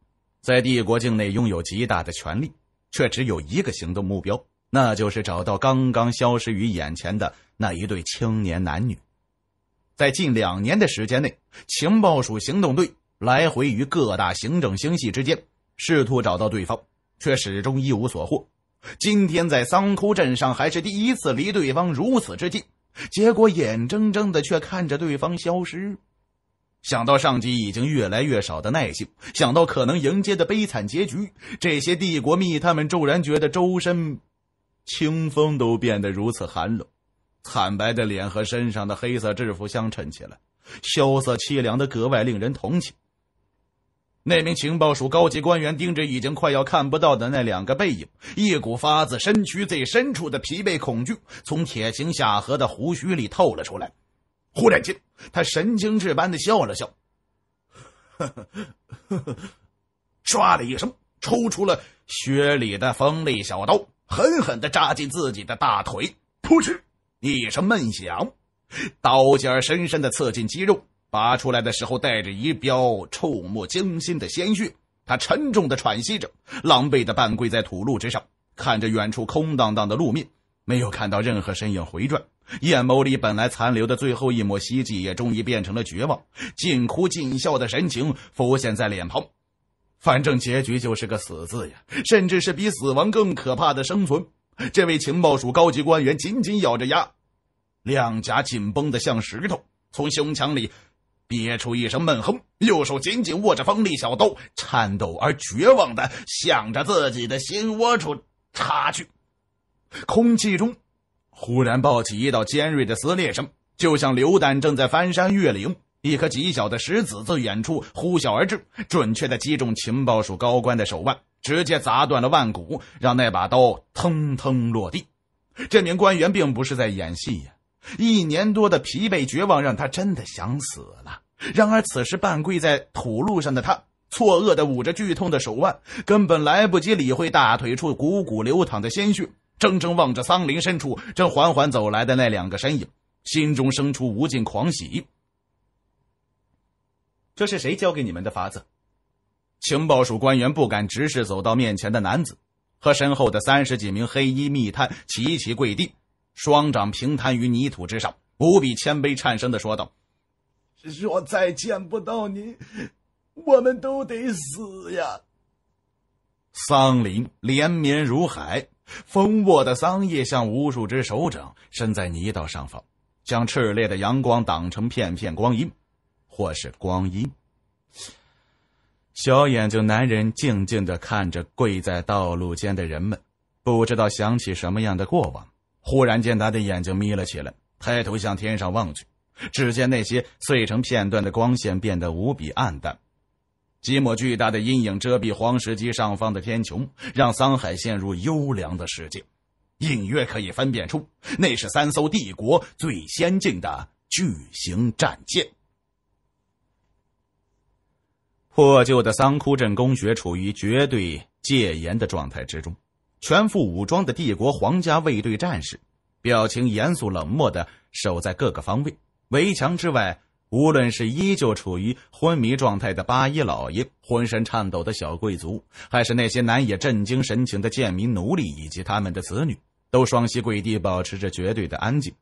在帝国境内拥有极大的权力，却只有一个行动目标，那就是找到刚刚消失于眼前的那一对青年男女。在近两年的时间内，情报署行动队来回于各大行政星系之间，试图找到对方。却始终一无所获。今天在桑枯镇上还是第一次离对方如此之近，结果眼睁睁的却看着对方消失。想到上级已经越来越少的耐性，想到可能迎接的悲惨结局，这些帝国密探们骤然觉得周身清风都变得如此寒冷，惨白的脸和身上的黑色制服相衬起来，萧瑟凄凉的格外令人同情。那名情报署高级官员盯着已经快要看不到的那两个背影，一股发自身躯最深处的疲惫恐惧从铁青下颌的胡须里透了出来。忽然间，他神经质般的笑了笑，呵呵，唰的一声，抽出了靴里的锋利小刀，狠狠的扎进自己的大腿。噗嗤一声闷响，刀尖深深的刺进肌肉。拔出来的时候，带着一标触目惊心的鲜血。他沉重的喘息着，狼狈的半跪在土路之上，看着远处空荡荡的路面，没有看到任何身影回转。眼眸里本来残留的最后一抹希冀，也终于变成了绝望。尽哭尽笑的神情浮现在脸庞。反正结局就是个死字呀，甚至是比死亡更可怕的生存。这位情报署高级官员紧紧咬着牙，两颊紧绷的像石头，从胸腔里。憋出一声闷哼，右手紧紧握着锋利小刀，颤抖而绝望的向着自己的心窝处插去。空气中忽然爆起一道尖锐的撕裂声，就像流弹正在翻山越岭。一颗极小的石子自远处呼啸而至，准确的击中情报署高官的手腕，直接砸断了腕骨，让那把刀腾腾落地。这名官员并不是在演戏呀，一年多的疲惫绝望让他真的想死了。然而，此时半跪在土路上的他，错愕的捂着剧痛的手腕，根本来不及理会大腿处汩汩流淌的鲜血，怔怔望着桑林深处正缓缓走来的那两个身影，心中生出无尽狂喜。这是谁教给你们的法子？情报署官员不敢直视走到面前的男子，和身后的三十几名黑衣密探齐齐跪地，双掌平摊于泥土之上，无比谦卑颤声的说道。若再见不到您，我们都得死呀。桑林连绵如海，丰沃的桑叶像无数只手掌，伸在泥道上方，将炽烈的阳光挡成片片光阴，或是光阴。小眼睛男人静静的看着跪在道路间的人们，不知道想起什么样的过往。忽然间，他的眼睛眯了起来，抬头向天上望去。只见那些碎成片段的光线变得无比暗淡，几抹巨大的阴影遮蔽黄石级上方的天穹，让桑海陷入幽凉的世界。隐约可以分辨出，那是三艘帝国最先进的巨型战舰。破旧的桑枯镇公学处于绝对戒严的状态之中，全副武装的帝国皇家卫队战士，表情严肃冷漠的守在各个方位。围墙之外，无论是依旧处于昏迷状态的八一老爷，浑身颤抖的小贵族，还是那些难以震惊神情的贱民奴隶以及他们的子女，都双膝跪地，保持着绝对的安静。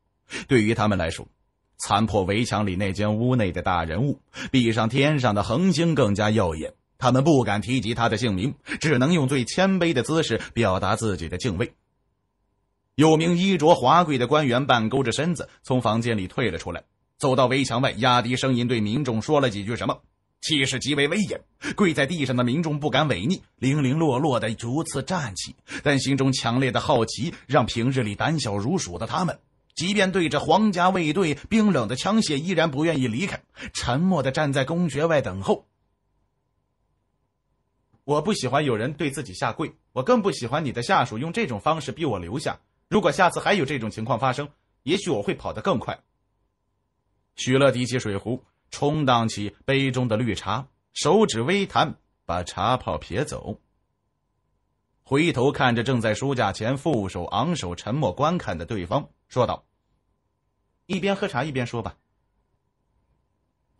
对于他们来说，残破围墙里那间屋内的大人物，比上天上的恒星更加耀眼。他们不敢提及他的姓名，只能用最谦卑的姿势表达自己的敬畏。有名衣着华贵的官员半勾着身子，从房间里退了出来。走到围墙外，压低声音对民众说了几句什么，气势极为威严。跪在地上的民众不敢违逆，零零落落的逐次站起，但心中强烈的好奇让平日里胆小如鼠的他们，即便对着皇家卫队冰冷的枪械，依然不愿意离开，沉默的站在公爵外等候。我不喜欢有人对自己下跪，我更不喜欢你的下属用这种方式逼我留下。如果下次还有这种情况发生，也许我会跑得更快。许乐提起水壶，冲荡起杯中的绿茶，手指微弹，把茶泡撇走。回头看着正在书架前负手昂首、沉默观看的对方，说道：“一边喝茶一边说吧。”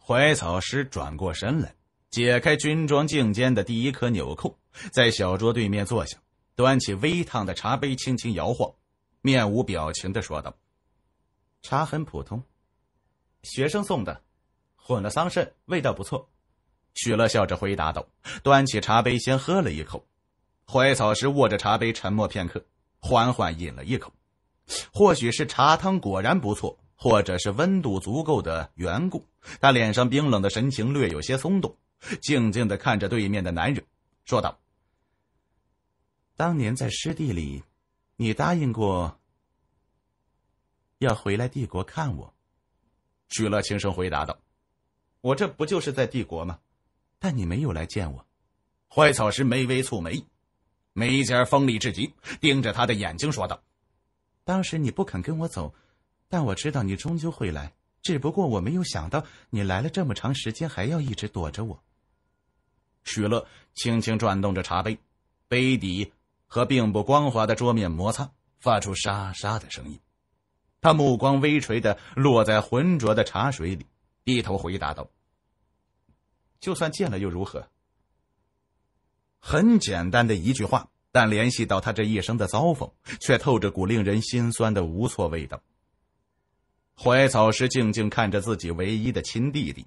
怀草师转过身来，解开军装颈间的第一颗纽扣，在小桌对面坐下，端起微烫的茶杯，轻轻摇晃，面无表情的说道：“茶很普通。”学生送的，混了桑葚，味道不错。许乐笑着回答道，端起茶杯先喝了一口。怀草师握着茶杯，沉默片刻，缓缓饮了一口。或许是茶汤果然不错，或者是温度足够的缘故，他脸上冰冷的神情略有些松动，静静的看着对面的男人，说道：“当年在湿地里，你答应过要回来帝国看我。”许乐轻声回答道：“我这不就是在帝国吗？但你没有来见我。”坏草师微微蹙眉，眉尖锋利至极，盯着他的眼睛说道：“当时你不肯跟我走，但我知道你终究会来。只不过我没有想到，你来了这么长时间，还要一直躲着我。”许乐轻轻转动着茶杯，杯底和并不光滑的桌面摩擦，发出沙沙的声音。他目光微垂的落在浑浊的茶水里，低头回答道：“就算见了又如何？”很简单的一句话，但联系到他这一生的遭逢，却透着股令人心酸的无措味道。怀草时静静看着自己唯一的亲弟弟，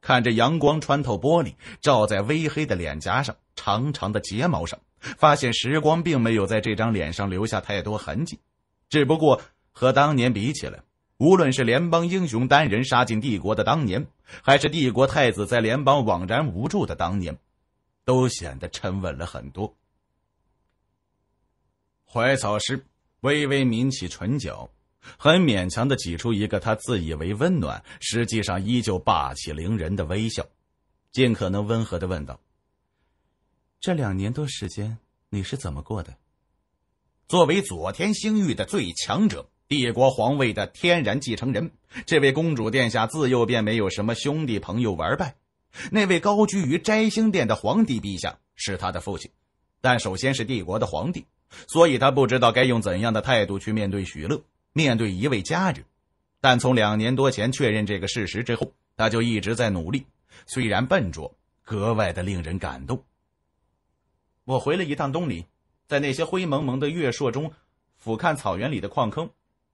看着阳光穿透玻璃照在微黑的脸颊上、长长的睫毛上，发现时光并没有在这张脸上留下太多痕迹，只不过……和当年比起来，无论是联邦英雄单人杀进帝国的当年，还是帝国太子在联邦枉然无助的当年，都显得沉稳了很多。怀草师微微抿起唇角，很勉强的挤出一个他自以为温暖，实际上依旧霸气凌人的微笑，尽可能温和的问道：“这两年多时间，你是怎么过的？”作为左天星域的最强者。帝国皇位的天然继承人，这位公主殿下自幼便没有什么兄弟朋友玩伴。那位高居于摘星殿的皇帝陛下是他的父亲，但首先是帝国的皇帝，所以他不知道该用怎样的态度去面对许乐，面对一位家人。但从两年多前确认这个事实之后，他就一直在努力，虽然笨拙，格外的令人感动。我回了一趟东林，在那些灰蒙蒙的月朔中，俯瞰草原里的矿坑。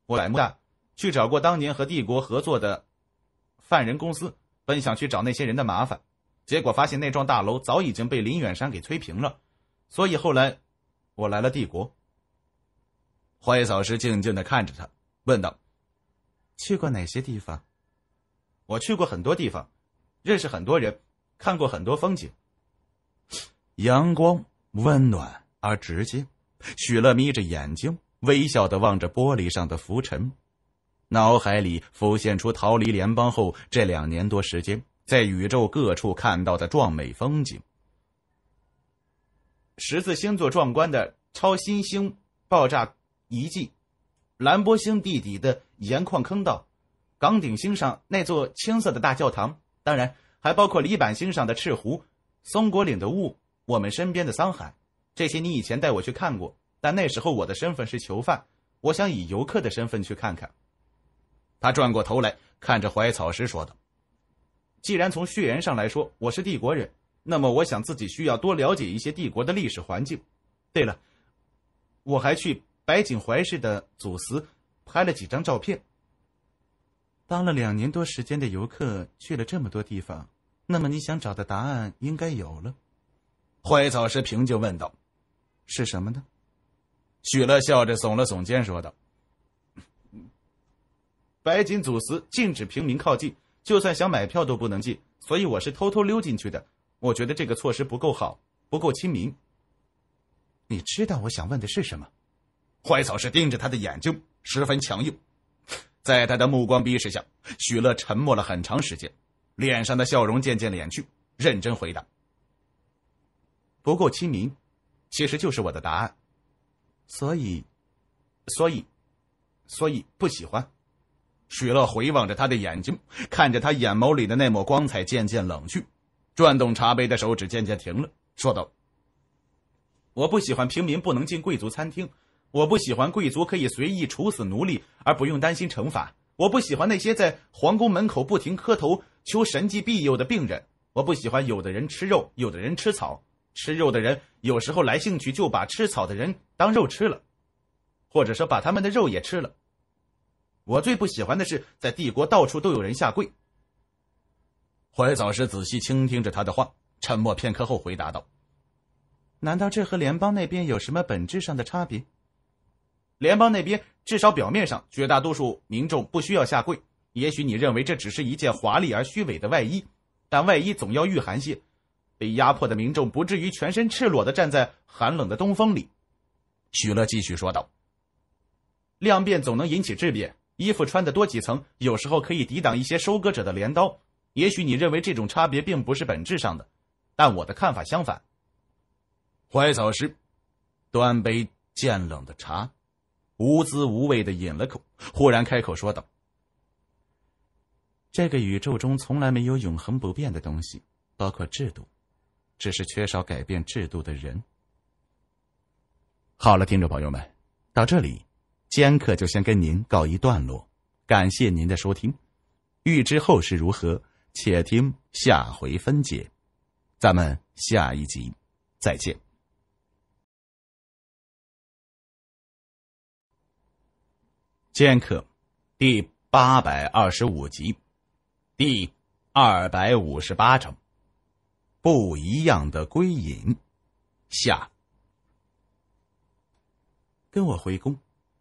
我来莫大去找过当年和帝国合作的犯人公司，本想去找那些人的麻烦，结果发现那幢大楼早已经被林远山给推平了。所以后来我来了帝国。花野早是静静的看着他，问道：“去过哪些地方？”“我去过很多地方，认识很多人，看过很多风景。”阳光温暖而直接，许乐眯着眼睛。微笑的望着玻璃上的浮尘，脑海里浮现出逃离联邦后这两年多时间，在宇宙各处看到的壮美风景：十字星座壮观的超新星爆炸遗迹，蓝波星地底的盐矿坑道，岗顶星上那座青色的大教堂，当然还包括里板星上的赤湖、松果岭的雾、我们身边的桑海。这些你以前带我去看过。但那时候我的身份是囚犯，我想以游客的身份去看看。他转过头来看着怀草师说道：“既然从血缘上来说我是帝国人，那么我想自己需要多了解一些帝国的历史环境。对了，我还去白景怀氏的祖祠拍了几张照片。”当了两年多时间的游客，去了这么多地方，那么你想找的答案应该有了。”怀草师平静问道：“是什么呢？”许乐笑着耸了耸肩，说道：“白金祖祠禁止平民靠近，就算想买票都不能进，所以我是偷偷溜进去的。我觉得这个措施不够好，不够亲民。你知道我想问的是什么？”怀草是盯着他的眼睛，十分强硬。在他的目光逼视下，许乐沉默了很长时间，脸上的笑容渐渐敛去，认真回答：“不够亲民，其实就是我的答案。”所以，所以，所以不喜欢。许乐回望着他的眼睛，看着他眼眸里的那抹光彩渐渐冷去，转动茶杯的手指渐渐停了，说道：“我不喜欢平民不能进贵族餐厅，我不喜欢贵族可以随意处死奴隶而不用担心惩罚，我不喜欢那些在皇宫门口不停磕头求神迹庇佑的病人，我不喜欢有的人吃肉，有的人吃草。”吃肉的人有时候来兴趣就把吃草的人当肉吃了，或者说把他们的肉也吃了。我最不喜欢的是在帝国到处都有人下跪。怀藻时仔细倾听着他的话，沉默片刻后回答道：“难道这和联邦那边有什么本质上的差别？联邦那边至少表面上绝大多数民众不需要下跪。也许你认为这只是一件华丽而虚伪的外衣，但外衣总要御寒些。”被压迫的民众不至于全身赤裸的站在寒冷的东风里，许乐继续说道：“量变总能引起质变，衣服穿的多几层，有时候可以抵挡一些收割者的镰刀。也许你认为这种差别并不是本质上的，但我的看法相反。”怀草师端杯渐冷的茶，无滋无味的饮了口，忽然开口说道：“这个宇宙中从来没有永恒不变的东西，包括制度。”只是缺少改变制度的人。好了，听众朋友们，到这里，尖客就先跟您告一段落。感谢您的收听，欲知后事如何，且听下回分解。咱们下一集再见。剑客第八百二十五集，第二百五十八章。不一样的归隐，下。跟我回宫，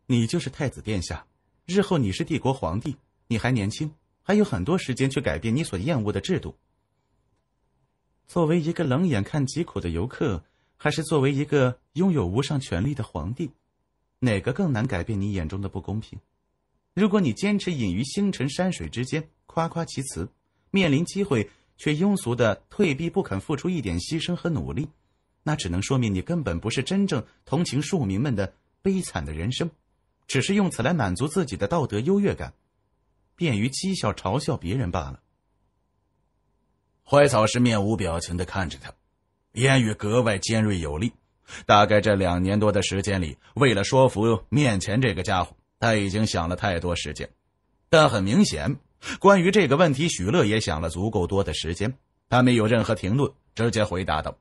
你就是太子殿下。日后你是帝国皇帝，你还年轻，还有很多时间去改变你所厌恶的制度。作为一个冷眼看疾苦的游客，还是作为一个拥有无上权力的皇帝，哪个更难改变你眼中的不公平？如果你坚持隐于星辰山水之间，夸夸其词，面临机会。却庸俗的退避，不肯付出一点牺牲和努力，那只能说明你根本不是真正同情庶民们的悲惨的人生，只是用此来满足自己的道德优越感，便于讥笑嘲笑别人罢了。怀草是面无表情的看着他，言语格外尖锐有力。大概这两年多的时间里，为了说服面前这个家伙，他已经想了太多时间，但很明显。关于这个问题，许乐也想了足够多的时间，他没有任何停顿，直接回答道：“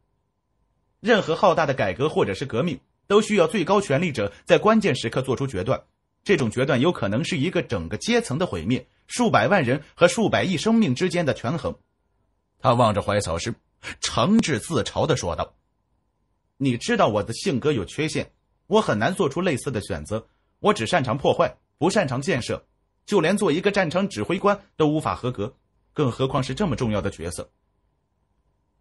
任何浩大的改革或者是革命，都需要最高权力者在关键时刻做出决断。这种决断有可能是一个整个阶层的毁灭，数百万人和数百亿生命之间的权衡。”他望着怀草师，诚挚自嘲的说道：“你知道我的性格有缺陷，我很难做出类似的选择。我只擅长破坏，不擅长建设。”就连做一个战场指挥官都无法合格，更何况是这么重要的角色。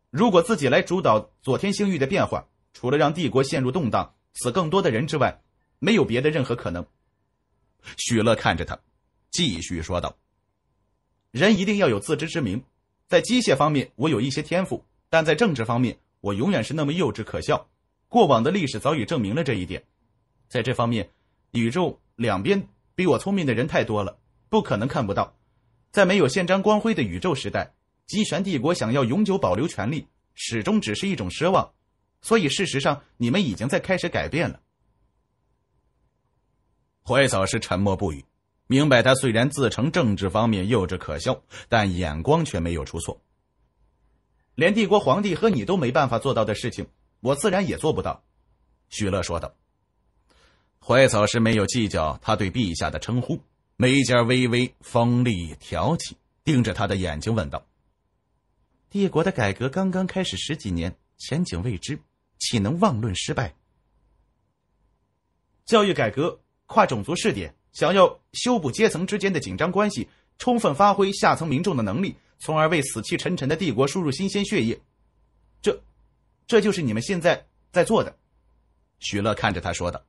如果自己来主导左天星域的变化，除了让帝国陷入动荡、死更多的人之外，没有别的任何可能。许乐看着他，继续说道：“人一定要有自知之明，在机械方面我有一些天赋，但在政治方面我永远是那么幼稚可笑。过往的历史早已证明了这一点，在这方面，宇宙两边。”比我聪明的人太多了，不可能看不到。在没有宪章光辉的宇宙时代，集权帝国想要永久保留权力，始终只是一种奢望。所以事实上，你们已经在开始改变了。怀草是沉默不语，明白他虽然自称政治方面幼稚可笑，但眼光却没有出错。连帝国皇帝和你都没办法做到的事情，我自然也做不到。”许乐说道。怀草是没有计较他对陛下的称呼，眉尖微微锋利挑起，盯着他的眼睛问道：“帝国的改革刚刚开始十几年，前景未知，岂能妄论失败？教育改革，跨种族试点，想要修补阶层之间的紧张关系，充分发挥下层民众的能力，从而为死气沉沉的帝国输入新鲜血液。这，这就是你们现在在做的。”许乐看着他说道。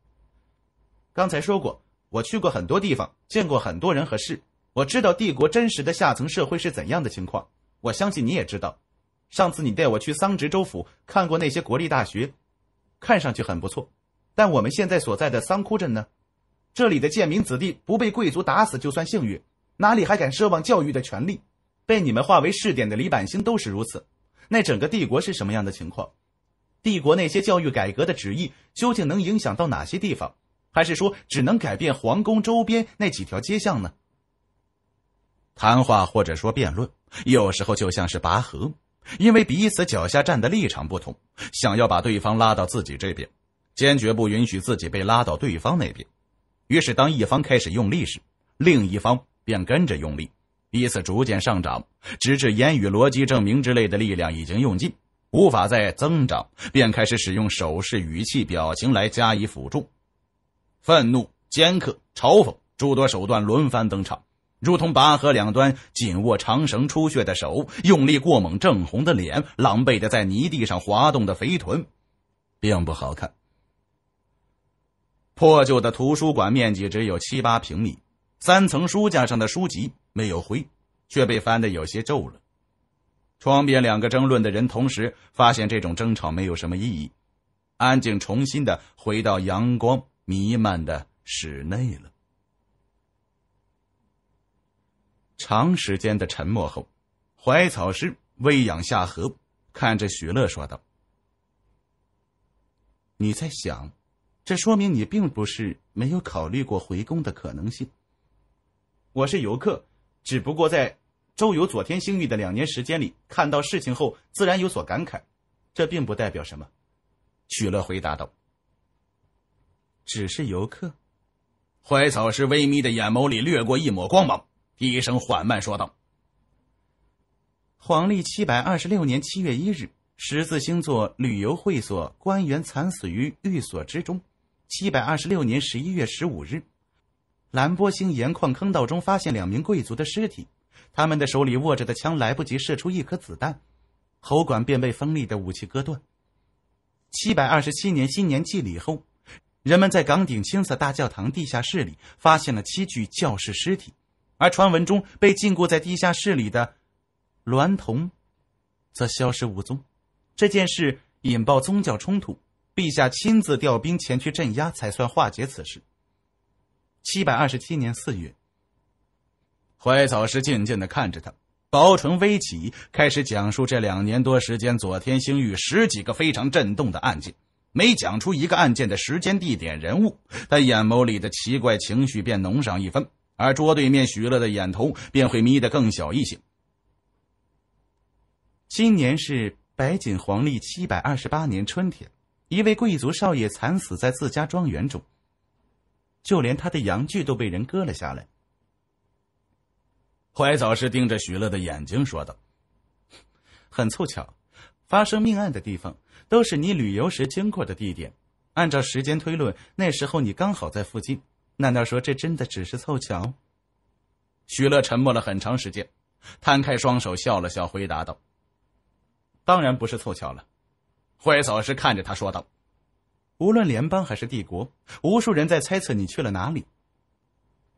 刚才说过，我去过很多地方，见过很多人和事，我知道帝国真实的下层社会是怎样的情况。我相信你也知道，上次你带我去桑植州府看过那些国立大学，看上去很不错，但我们现在所在的桑枯镇呢？这里的贱民子弟不被贵族打死就算幸运，哪里还敢奢望教育的权利？被你们化为试点的李板星都是如此，那整个帝国是什么样的情况？帝国那些教育改革的旨意究竟能影响到哪些地方？还是说，只能改变皇宫周边那几条街巷呢？谈话或者说辩论，有时候就像是拔河，因为彼此脚下站的立场不同，想要把对方拉到自己这边，坚决不允许自己被拉到对方那边。于是，当一方开始用力时，另一方便跟着用力，彼此逐渐上涨，直至言语、逻辑证明之类的力量已经用尽，无法再增长，便开始使用手势、语气、表情来加以辅助。愤怒、尖刻、嘲讽，诸多手段轮番登场，如同拔河两端紧握长绳出血的手，用力过猛，正红的脸，狼狈的在泥地上滑动的肥臀，并不好看。破旧的图书馆面积只有七八平米，三层书架上的书籍没有灰，却被翻得有些皱了。窗边两个争论的人同时发现这种争吵没有什么意义，安静重新的回到阳光。弥漫的室内了。长时间的沉默后，怀草师喂仰下颌，看着许乐说道：“你在想，这说明你并不是没有考虑过回宫的可能性。我是游客，只不过在周游左天星域的两年时间里，看到事情后自然有所感慨，这并不代表什么。”许乐回答道。只是游客，怀草师微眯的眼眸里掠过一抹光芒，低声缓慢说道：“黄历七百二十六年七月一日，十字星座旅游会所官员惨死于寓所之中。七百二十六年十一月十五日，蓝波星盐矿坑道中发现两名贵族的尸体，他们的手里握着的枪来不及射出一颗子弹，喉管便被锋利的武器割断。七百二十七年新年祭礼后。”人们在岗顶青色大教堂地下室里发现了七具教士尸体，而传闻中被禁锢在地下室里的娈童，则消失无踪。这件事引爆宗教冲突，陛下亲自调兵前去镇压，才算化解此事。七百二十七年四月，怀草师静静的看着他，薄唇微启，开始讲述这两年多时间左天星域十几个非常震动的案件。每讲出一个案件的时间、地点、人物，他眼眸里的奇怪情绪便浓上一分，而桌对面许乐的眼头便会眯得更小一些。今年是白锦黄历七百二十八年春天，一位贵族少爷惨死在自家庄园中，就连他的阳具都被人割了下来。怀早是盯着许乐的眼睛说道：“很凑巧，发生命案的地方。”都是你旅游时经过的地点，按照时间推论，那时候你刚好在附近。难道说这真的只是凑巧？许乐沉默了很长时间，摊开双手笑了笑，回答道：“当然不是凑巧了。”霍嫂是看着他说道：“无论联邦还是帝国，无数人在猜测你去了哪里。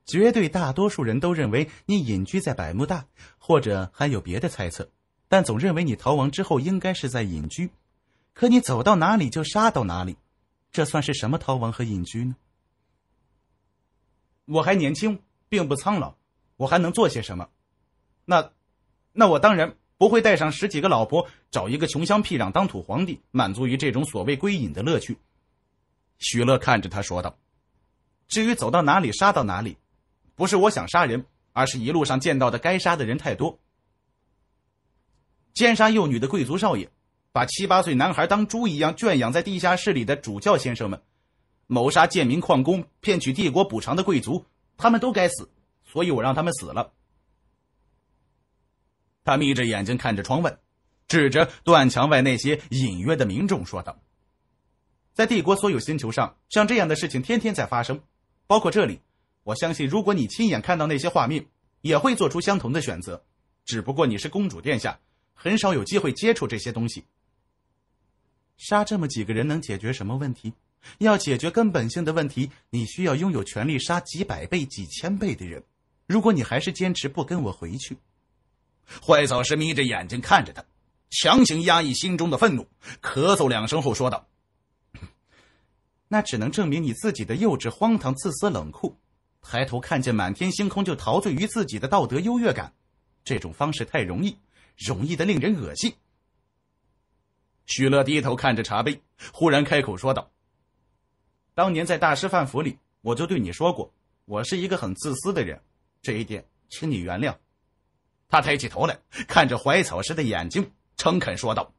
绝对大多数人都认为你隐居在百慕大，或者还有别的猜测，但总认为你逃亡之后应该是在隐居。”可你走到哪里就杀到哪里，这算是什么逃亡和隐居呢？我还年轻，并不苍老，我还能做些什么？那，那我当然不会带上十几个老婆，找一个穷乡僻壤当土皇帝，满足于这种所谓归隐的乐趣。许乐看着他说道：“至于走到哪里杀到哪里，不是我想杀人，而是一路上见到的该杀的人太多，奸杀幼女的贵族少爷。”把七八岁男孩当猪一样圈养在地下室里的主教先生们，谋杀贱民矿工、骗取帝国补偿的贵族，他们都该死，所以我让他们死了。他眯着眼睛看着窗问，指着断墙外那些隐约的民众说道：“在帝国所有星球上，像这样的事情天天在发生，包括这里。我相信，如果你亲眼看到那些画面，也会做出相同的选择。只不过你是公主殿下，很少有机会接触这些东西。”杀这么几个人能解决什么问题？要解决根本性的问题，你需要拥有权力，杀几百倍、几千倍的人。如果你还是坚持不跟我回去，坏草是眯着眼睛看着他，强行压抑心中的愤怒，咳嗽两声后说道：“那只能证明你自己的幼稚、荒唐、自私、冷酷。抬头看见满天星空就陶醉于自己的道德优越感，这种方式太容易，容易的令人恶心。”许乐低头看着茶杯，忽然开口说道：“当年在大师范府里，我就对你说过，我是一个很自私的人，这一点，请你原谅。”他抬起头来，看着怀草时的眼睛，诚恳说道：“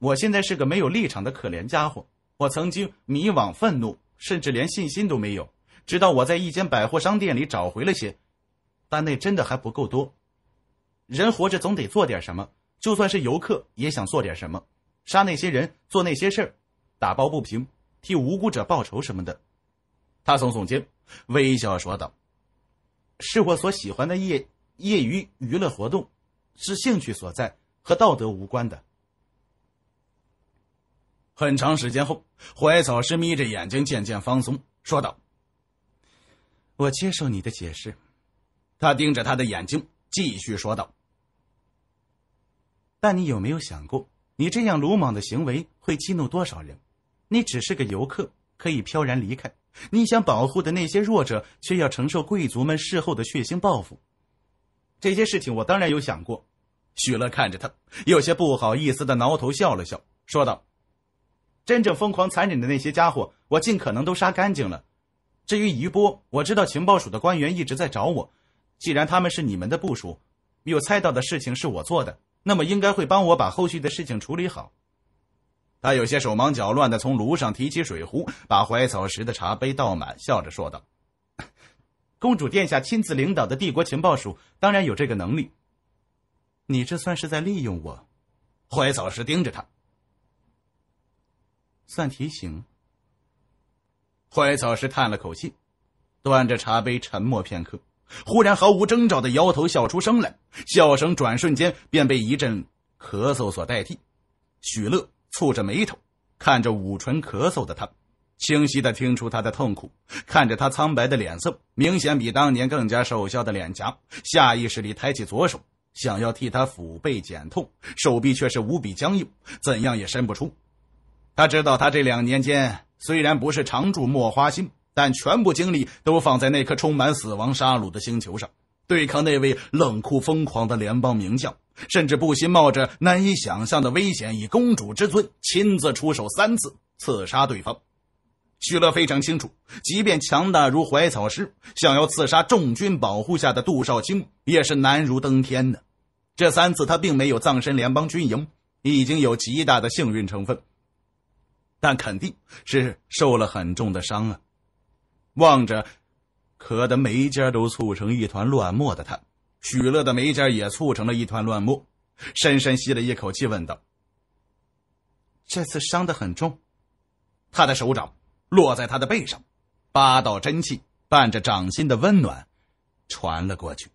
我现在是个没有立场的可怜家伙，我曾经迷惘、愤怒，甚至连信心都没有。直到我在一间百货商店里找回了些，但那真的还不够多。人活着总得做点什么。”就算是游客也想做点什么，杀那些人，做那些事儿，打抱不平，替无辜者报仇什么的。他耸耸肩，微笑说道：“是我所喜欢的业业余娱乐活动，是兴趣所在，和道德无关的。”很长时间后，怀草师眯着眼睛，渐渐放松，说道：“我接受你的解释。”他盯着他的眼睛，继续说道。但你有没有想过，你这样鲁莽的行为会激怒多少人？你只是个游客，可以飘然离开；你想保护的那些弱者，却要承受贵族们事后的血腥报复。这些事情我当然有想过。许乐看着他，有些不好意思的挠头笑了笑，说道：“真正疯狂残忍的那些家伙，我尽可能都杀干净了。至于余波，我知道情报署的官员一直在找我。既然他们是你们的部署，有猜到的事情是我做的。”那么应该会帮我把后续的事情处理好。他有些手忙脚乱的从炉上提起水壶，把怀草石的茶杯倒满，笑着说道：“ 公主殿下亲自领导的帝国情报署当然有这个能力。”你这算是在利用我？怀草石盯着他，算提醒。怀草石叹了口气，端着茶杯沉默片刻。忽然毫无征兆的摇头笑出声来，笑声转瞬间便被一阵咳嗽所代替。许乐蹙着眉头看着捂唇咳嗽的他，清晰的听出他的痛苦，看着他苍白的脸色，明显比当年更加瘦削的脸颊，下意识里抬起左手想要替他抚背减痛，手臂却是无比僵硬，怎样也伸不出。他知道他这两年间虽然不是常驻墨花心。但全部精力都放在那颗充满死亡杀戮的星球上，对抗那位冷酷疯狂的联邦名将，甚至不惜冒着难以想象的危险，以公主之尊亲自出手三次刺杀对方。许乐非常清楚，即便强大如怀草师，想要刺杀众军保护下的杜少卿，也是难如登天的。这三次他并没有葬身联邦军营，已经有极大的幸运成分，但肯定是受了很重的伤啊。望着，咳得眉尖都蹙成一团乱沫的他，许乐的眉尖也蹙成了一团乱沫，深深吸了一口气，问道：“这次伤得很重。”他的手掌落在他的背上，八道真气伴着掌心的温暖传了过去。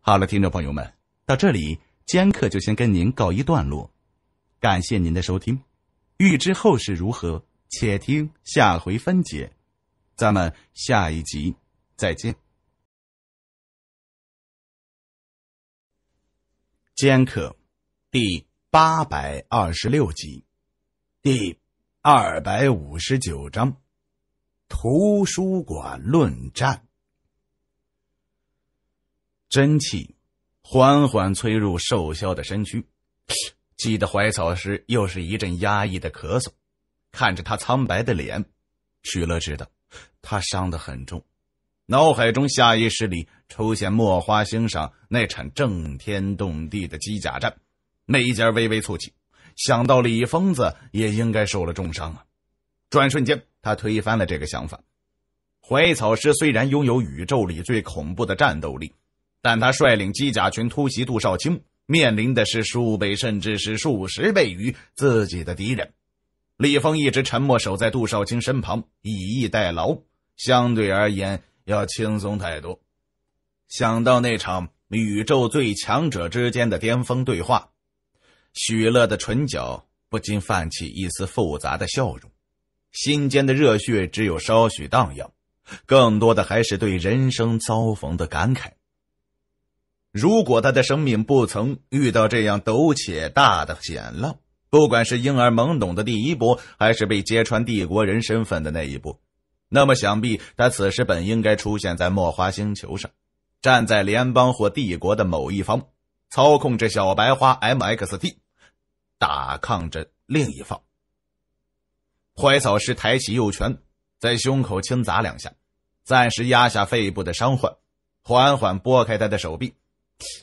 好了，听众朋友们，到这里，尖客就先跟您告一段落，感谢您的收听。欲知后事如何，且听下回分解。咱们下一集再见，《剑客》第八百二十六集，第二百五十九章《图书馆论战》。真气缓缓催入瘦削的身躯，记得怀草师又是一阵压抑的咳嗽。看着他苍白的脸，许乐知道。他伤得很重，脑海中下意识里出现墨花星上那场震天动地的机甲战，眉间微微蹙起。想到李疯子也应该受了重伤啊！转瞬间，他推翻了这个想法。怀草师虽然拥有宇宙里最恐怖的战斗力，但他率领机甲群突袭杜少卿，面临的是数倍甚至是数十倍于自己的敌人。李峰一直沉默，守在杜少卿身旁，以逸待劳，相对而言要轻松太多。想到那场宇宙最强者之间的巅峰对话，许乐的唇角不禁泛起一丝复杂的笑容，心间的热血只有稍许荡漾，更多的还是对人生遭逢的感慨。如果他的生命不曾遇到这样陡且大的险浪，不管是婴儿懵懂的第一步，还是被揭穿帝国人身份的那一步，那么想必他此时本应该出现在墨花星球上，站在联邦或帝国的某一方，操控着小白花 MXT，打抗着另一方。怀草师抬起右拳，在胸口轻砸两下，暂时压下肺部的伤患，缓缓拨开他的手臂，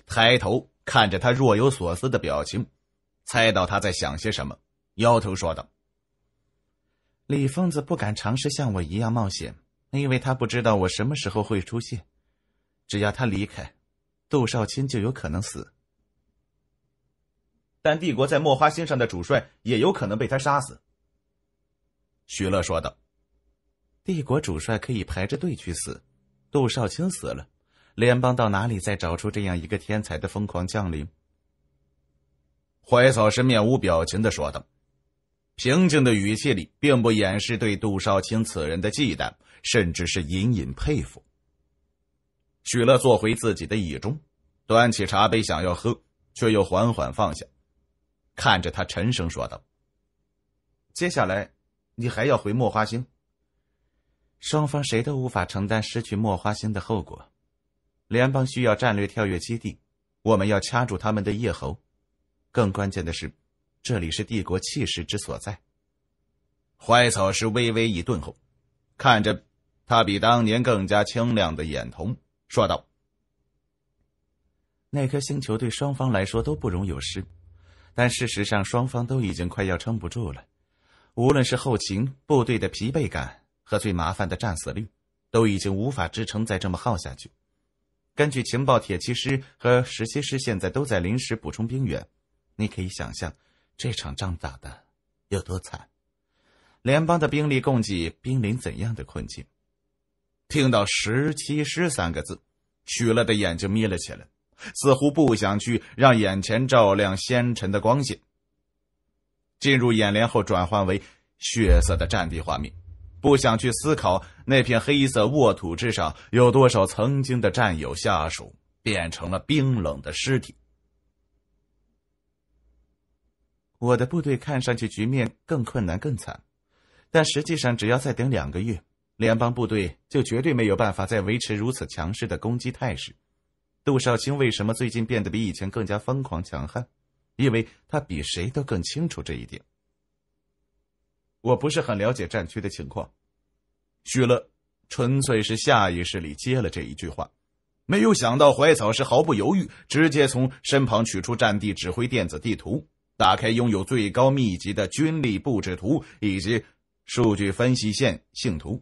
抬头看着他若有所思的表情。猜到他在想些什么，摇头说道：“李疯子不敢尝试像我一样冒险，因为他不知道我什么时候会出现。只要他离开，杜少卿就有可能死，但帝国在墨花星上的主帅也有可能被他杀死。”许乐说道：“帝国主帅可以排着队去死，杜少卿死了，联邦到哪里再找出这样一个天才的疯狂将领？”怀草是面无表情的说道，平静的语气里并不掩饰对杜少卿此人的忌惮，甚至是隐隐佩服。许乐坐回自己的椅中，端起茶杯想要喝，却又缓缓放下，看着他沉声说道：“接下来，你还要回墨花星。双方谁都无法承担失去墨花星的后果，联邦需要战略跳跃基地，我们要掐住他们的咽喉。”更关键的是，这里是帝国气势之所在。怀草师微微一顿后，看着他比当年更加清亮的眼瞳，说道：“那颗星球对双方来说都不容有失，但事实上双方都已经快要撑不住了。无论是后勤部队的疲惫感和最麻烦的战死率，都已经无法支撑再这么耗下去。根据情报，铁骑师和石骑师现在都在临时补充兵员，你可以想象，这场仗打的有多惨，联邦的兵力供给濒临怎样的困境？听到“十七师”三个字，许乐的眼睛眯了起来，似乎不想去让眼前照亮纤尘的光线进入眼帘后转换为血色的战地画面，不想去思考那片黑色沃土之上有多少曾经的战友下属变成了冰冷的尸体。我的部队看上去局面更困难、更惨，但实际上只要再等两个月，联邦部队就绝对没有办法再维持如此强势的攻击态势。杜少卿为什么最近变得比以前更加疯狂、强悍？因为他比谁都更清楚这一点。我不是很了解战区的情况，许乐纯粹是下意识里接了这一句话，没有想到怀草是毫不犹豫，直接从身旁取出战地指挥电子地图。打开拥有最高密集的军力布置图以及数据分析线性图，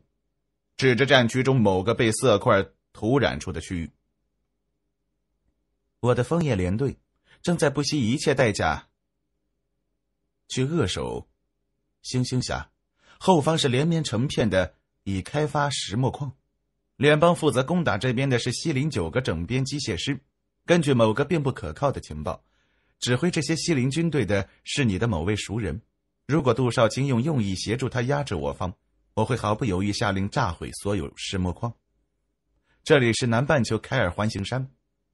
指着战区中某个被色块涂染出的区域。我的枫叶联队正在不惜一切代价去扼守星星峡，后方是连绵成片的已开发石墨矿。联邦负责攻打这边的是西林九个整编机械师，根据某个并不可靠的情报。指挥这些西陵军队的是你的某位熟人。如果杜少卿用用意协助他压制我方，我会毫不犹豫下令炸毁所有石墨矿。这里是南半球凯尔环形山，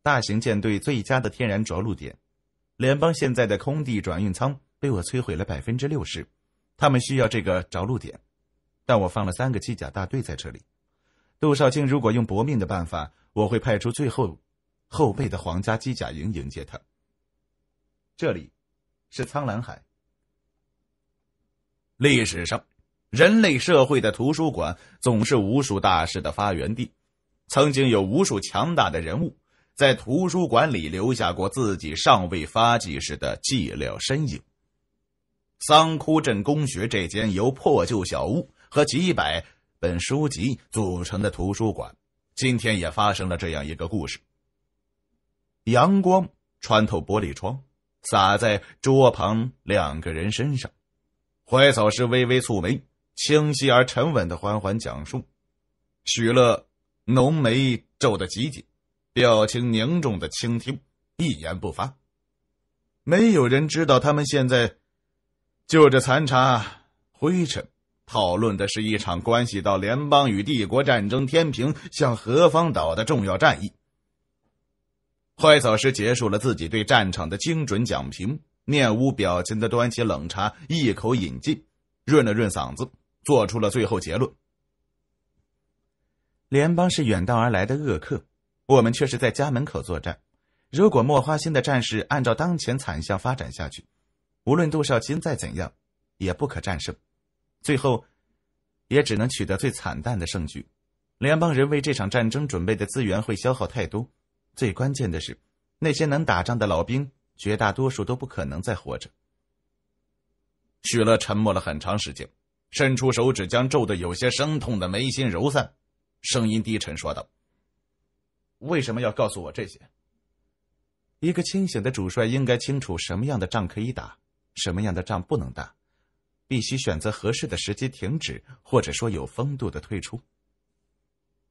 大型舰队最佳的天然着陆点。联邦现在的空地转运舱被我摧毁了百分之六十，他们需要这个着陆点，但我放了三个机甲大队在这里。杜少卿如果用搏命的办法，我会派出最后后备的皇家机甲营迎接他。这里，是苍蓝海。历史上，人类社会的图书馆总是无数大事的发源地。曾经有无数强大的人物在图书馆里留下过自己尚未发迹时的寂寥身影。桑枯镇公学这间由破旧小屋和几百本书籍组成的图书馆，今天也发生了这样一个故事。阳光穿透玻璃窗。洒在桌旁两个人身上，怀草师微微蹙眉，清晰而沉稳的缓缓讲述。许乐浓眉皱得极紧，表情凝重的倾听，一言不发。没有人知道他们现在就这残茶灰尘讨论的是一场关系到联邦与帝国战争天平向何方倒的重要战役。坏草师结束了自己对战场的精准讲评，面无表情的端起冷茶一口饮尽，润了润嗓子，做出了最后结论。联邦是远道而来的恶客，我们却是在家门口作战。如果墨花心的战士按照当前惨象发展下去，无论杜少卿再怎样，也不可战胜，最后，也只能取得最惨淡的胜局。联邦人为这场战争准备的资源会消耗太多。最关键的是，那些能打仗的老兵，绝大多数都不可能再活着。许乐沉默了很长时间，伸出手指将皱的有些生痛的眉心揉散，声音低沉说道：“为什么要告诉我这些？”一个清醒的主帅应该清楚什么样的仗可以打，什么样的仗不能打，必须选择合适的时机停止，或者说有风度的退出。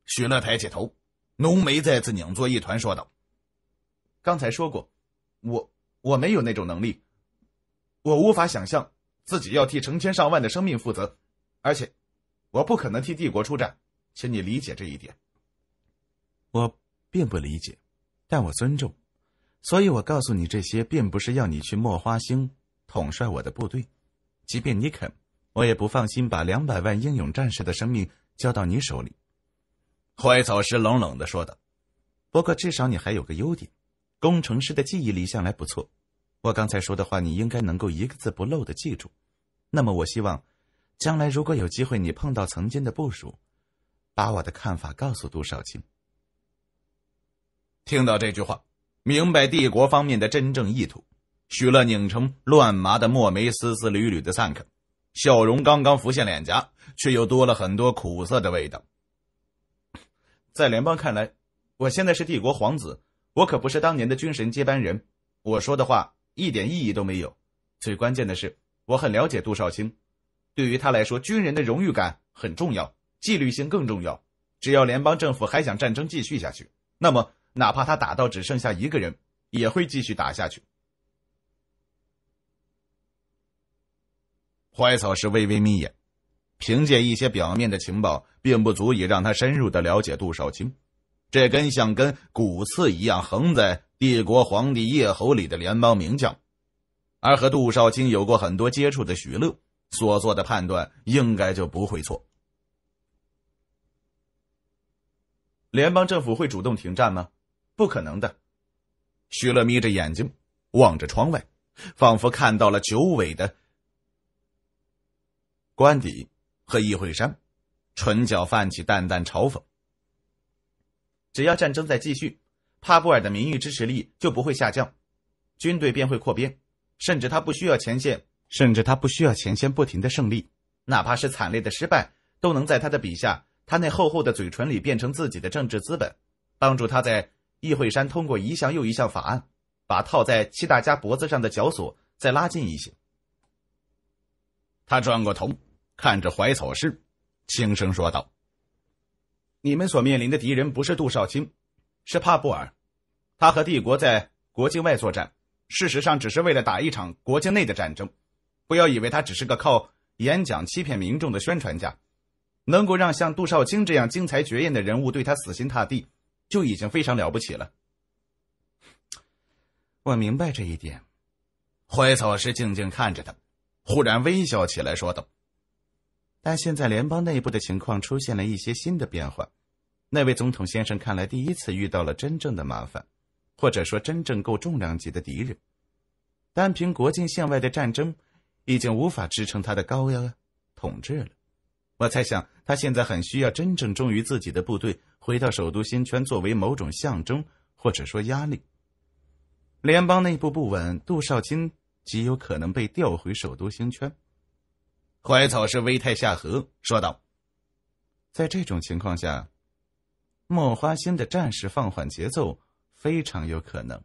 许乐抬起头。浓眉再次拧作一团，说道：“刚才说过，我我没有那种能力，我无法想象自己要替成千上万的生命负责，而且我不可能替帝国出战，请你理解这一点。我并不理解，但我尊重，所以我告诉你这些，并不是要你去墨花星统帅我的部队，即便你肯，我也不放心把两百万英勇战士的生命交到你手里。”怀草师冷冷的说道：“不过至少你还有个优点，工程师的记忆力向来不错。我刚才说的话，你应该能够一个字不漏的记住。那么我希望，将来如果有机会，你碰到曾经的部署，把我的看法告诉杜少卿。”听到这句话，明白帝国方面的真正意图，许乐拧成乱麻的墨眉丝丝缕缕的散开，笑容刚刚浮现脸颊，却又多了很多苦涩的味道。在联邦看来，我现在是帝国皇子，我可不是当年的军神接班人。我说的话一点意义都没有。最关键的是，我很了解杜少卿，对于他来说，军人的荣誉感很重要，纪律性更重要。只要联邦政府还想战争继续下去，那么哪怕他打到只剩下一个人，也会继续打下去。怀草是微微眯眼。凭借一些表面的情报，并不足以让他深入的了解杜少卿，这根像根骨刺一样横在帝国皇帝叶侯里的联邦名将，而和杜少卿有过很多接触的许乐所做的判断，应该就不会错。联邦政府会主动停战吗？不可能的。许乐眯着眼睛，望着窗外，仿佛看到了九尾的官邸。和议会山，唇角泛起淡淡嘲讽。只要战争在继续，帕布尔的名誉支持力就不会下降，军队便会扩编，甚至他不需要前线，甚至他不需要前线不停的胜利，哪怕是惨烈的失败，都能在他的笔下，他那厚厚的嘴唇里变成自己的政治资本，帮助他在议会山通过一项又一项法案，把套在七大家脖子上的绞索再拉近一些。他转过头。看着怀草师，轻声说道：“你们所面临的敌人不是杜少卿，是帕布尔。他和帝国在国境外作战，事实上只是为了打一场国境内的战争。不要以为他只是个靠演讲欺骗民众的宣传家，能够让像杜少卿这样精彩绝艳的人物对他死心塌地，就已经非常了不起了。”我明白这一点。怀草师静静看着他，忽然微笑起来，说道。但现在联邦内部的情况出现了一些新的变化，那位总统先生看来第一次遇到了真正的麻烦，或者说真正够重量级的敌人。单凭国境线外的战争，已经无法支撑他的高压统治了。我猜想他现在很需要真正忠于自己的部队回到首都星圈，作为某种象征或者说压力。联邦内部不稳，杜少卿极有可能被调回首都星圈。怀草是微态下颌说道：“在这种情况下，莫花心的战事放缓节奏非常有可能。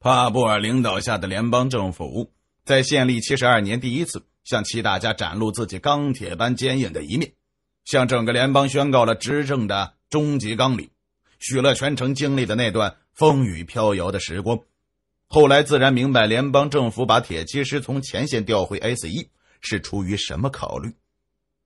帕布尔领导下的联邦政府，在建立七十二年第一次向七大家展露自己钢铁般坚硬的一面，向整个联邦宣告了执政的终极纲领，许了全城经历的那段风雨飘摇的时光。”后来自然明白，联邦政府把铁骑师从前线调回 S 一，是出于什么考虑。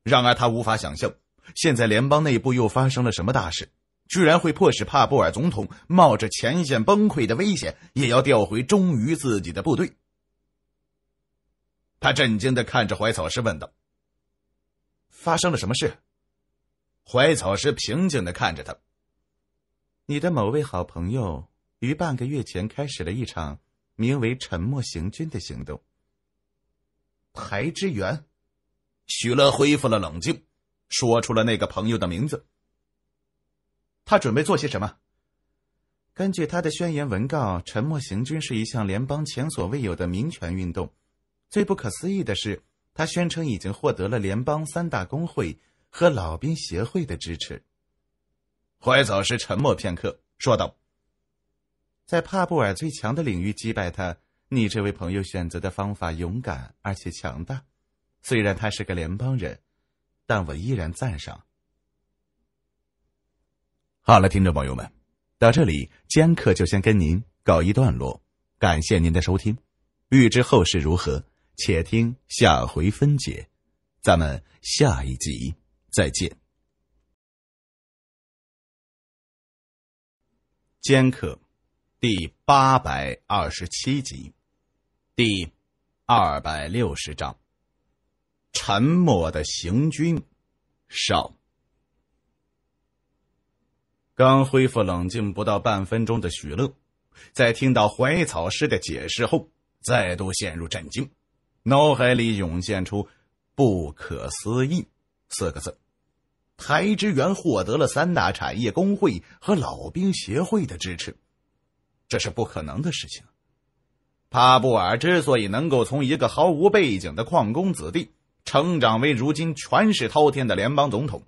然而他无法想象，现在联邦内部又发生了什么大事，居然会迫使帕布尔总统冒着前线崩溃的危险，也要调回忠于自己的部队。他震惊的看着怀草师问道：“发生了什么事？”怀草师平静的看着他：“你的某位好朋友。”于半个月前开始了一场名为“沉默行军”的行动。台之源，许乐恢复了冷静，说出了那个朋友的名字。他准备做些什么？根据他的宣言文告，“沉默行军”是一项联邦前所未有的民权运动。最不可思议的是，他宣称已经获得了联邦三大工会和老兵协会的支持。怀早是沉默片刻，说道。在帕布尔最强的领域击败他，你这位朋友选择的方法勇敢而且强大。虽然他是个联邦人，但我依然赞赏。好了，听众朋友们，到这里，尖客就先跟您告一段落。感谢您的收听，欲知后事如何，且听下回分解。咱们下一集再见，尖客。第八百二十七集，第二百六十章：沉默的行军上。刚恢复冷静不到半分钟的许乐，在听到怀草师的解释后，再度陷入震惊，脑海里涌现出“不可思议”四个字。台之源获得了三大产业工会和老兵协会的支持。这是不可能的事情。帕布尔之所以能够从一个毫无背景的矿工子弟成长为如今权势滔天的联邦总统，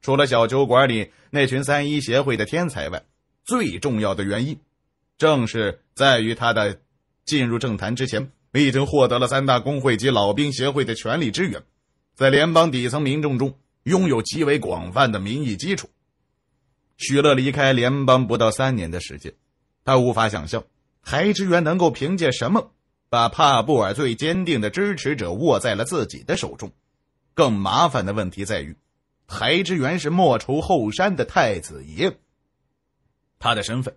除了小酒馆里那群三一协会的天才外，最重要的原因，正是在于他的进入政坛之前，已经获得了三大工会及老兵协会的全力支援，在联邦底层民众中拥有极为广泛的民意基础。许乐离开联邦不到三年的时间。他无法想象，海之源能够凭借什么把帕布尔最坚定的支持者握在了自己的手中。更麻烦的问题在于，海之源是莫愁后山的太子爷。他的身份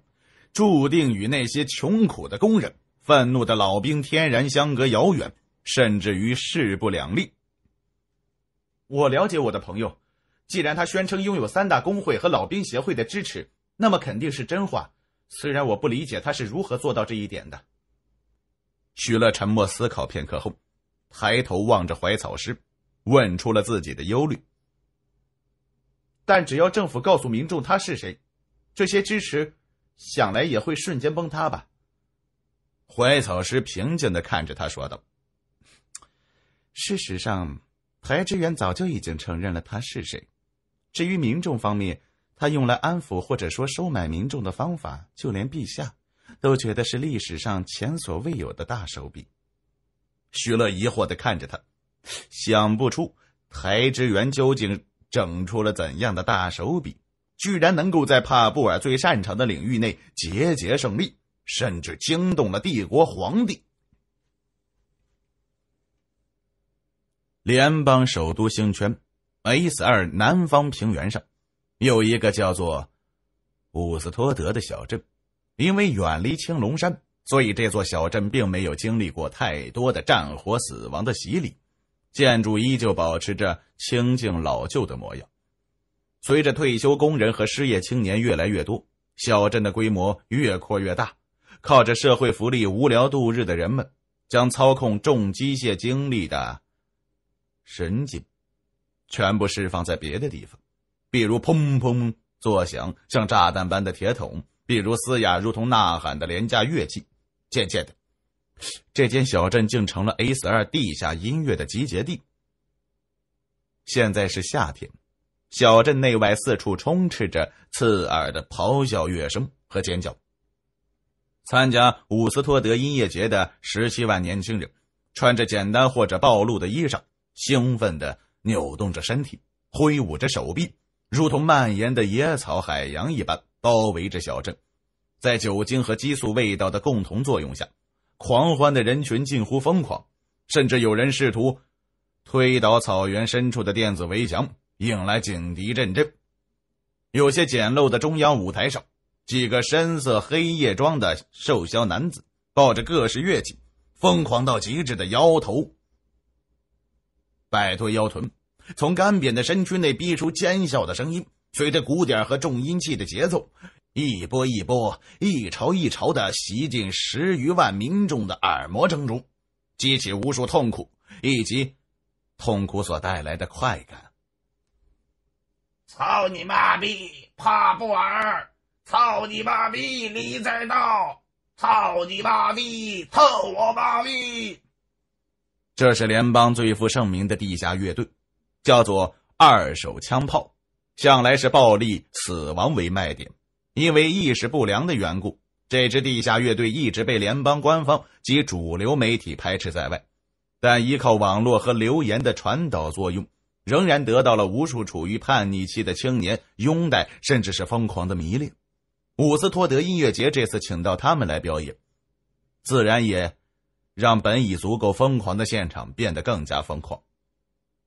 注定与那些穷苦的工人、愤怒的老兵天然相隔遥远，甚至于势不两立。我了解我的朋友，既然他宣称拥有三大工会和老兵协会的支持，那么肯定是真话。虽然我不理解他是如何做到这一点的，许乐沉默思考片刻后，抬头望着怀草师，问出了自己的忧虑。但只要政府告诉民众他是谁，这些支持想来也会瞬间崩塌吧。怀草师平静的看着他说道：“事实上，台之源早就已经承认了他是谁。至于民众方面……”他用来安抚或者说收买民众的方法，就连陛下都觉得是历史上前所未有的大手笔。徐乐疑惑的看着他，想不出台之元究竟整出了怎样的大手笔，居然能够在帕布尔最擅长的领域内节节胜利，甚至惊动了帝国皇帝。联邦首都星圈 S 二南方平原上。有一个叫做伍斯托德的小镇，因为远离青龙山，所以这座小镇并没有经历过太多的战火、死亡的洗礼，建筑依旧保持着清静老旧的模样。随着退休工人和失业青年越来越多，小镇的规模越扩越大。靠着社会福利无聊度日的人们，将操控重机械精力的神经全部释放在别的地方。比如砰砰作响，像炸弹般的铁桶；比如嘶哑，如同呐喊的廉价乐器。渐渐的，这间小镇竟成了 A 四二地下音乐的集结地。现在是夏天，小镇内外四处充斥着刺耳的咆哮乐声和尖叫。参加伍斯托德音乐节的十七万年轻人，穿着简单或者暴露的衣裳，兴奋的扭动着身体，挥舞着手臂。如同蔓延的野草海洋一般包围着小镇，在酒精和激素味道的共同作用下，狂欢的人群近乎疯狂，甚至有人试图推倒草原深处的电子围墙，引来警笛阵阵。有些简陋的中央舞台上，几个深色黑夜装的瘦削男子抱着各式乐器，疯狂到极致的摇头，摆脱腰臀。从干瘪的身躯内逼出尖笑的声音，随着鼓点和重音器的节奏，一波一波、一潮一潮的袭进十余万民众的耳膜之中，激起无数痛苦以及痛苦所带来的快感。操你妈逼，帕布尔！操你妈逼，李在道！操你妈逼，操我妈逼！这是联邦最负盛名的地下乐队。叫做二手枪炮，向来是暴力、死亡为卖点。因为意识不良的缘故，这支地下乐队一直被联邦官方及主流媒体排斥在外。但依靠网络和流言的传导作用，仍然得到了无数处于叛逆期的青年拥戴，甚至是疯狂的迷恋。伍斯托德音乐节这次请到他们来表演，自然也让本已足够疯狂的现场变得更加疯狂。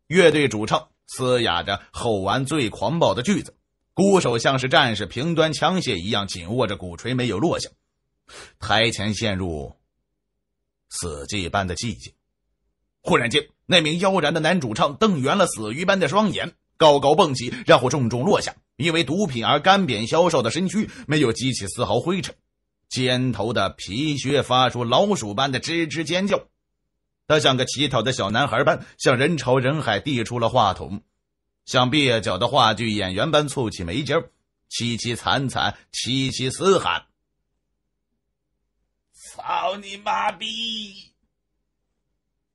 乐队主唱嘶哑着吼完最狂暴的句子，鼓手像是战士平端枪械一样紧握着鼓槌，没有落下。台前陷入死寂般的寂静。忽然间，那名妖然的男主唱瞪圆了死鱼般的双眼，高高蹦起，然后重重落下。因为毒品而干瘪消瘦的身躯没有激起丝毫灰尘，肩头的皮靴发出老鼠般的吱吱尖叫。他像个乞讨的小男孩般，向人潮人海递出了话筒；像蹩脚的话剧演员般蹙起眉尖，凄凄惨惨，凄凄嘶喊：“操你妈逼！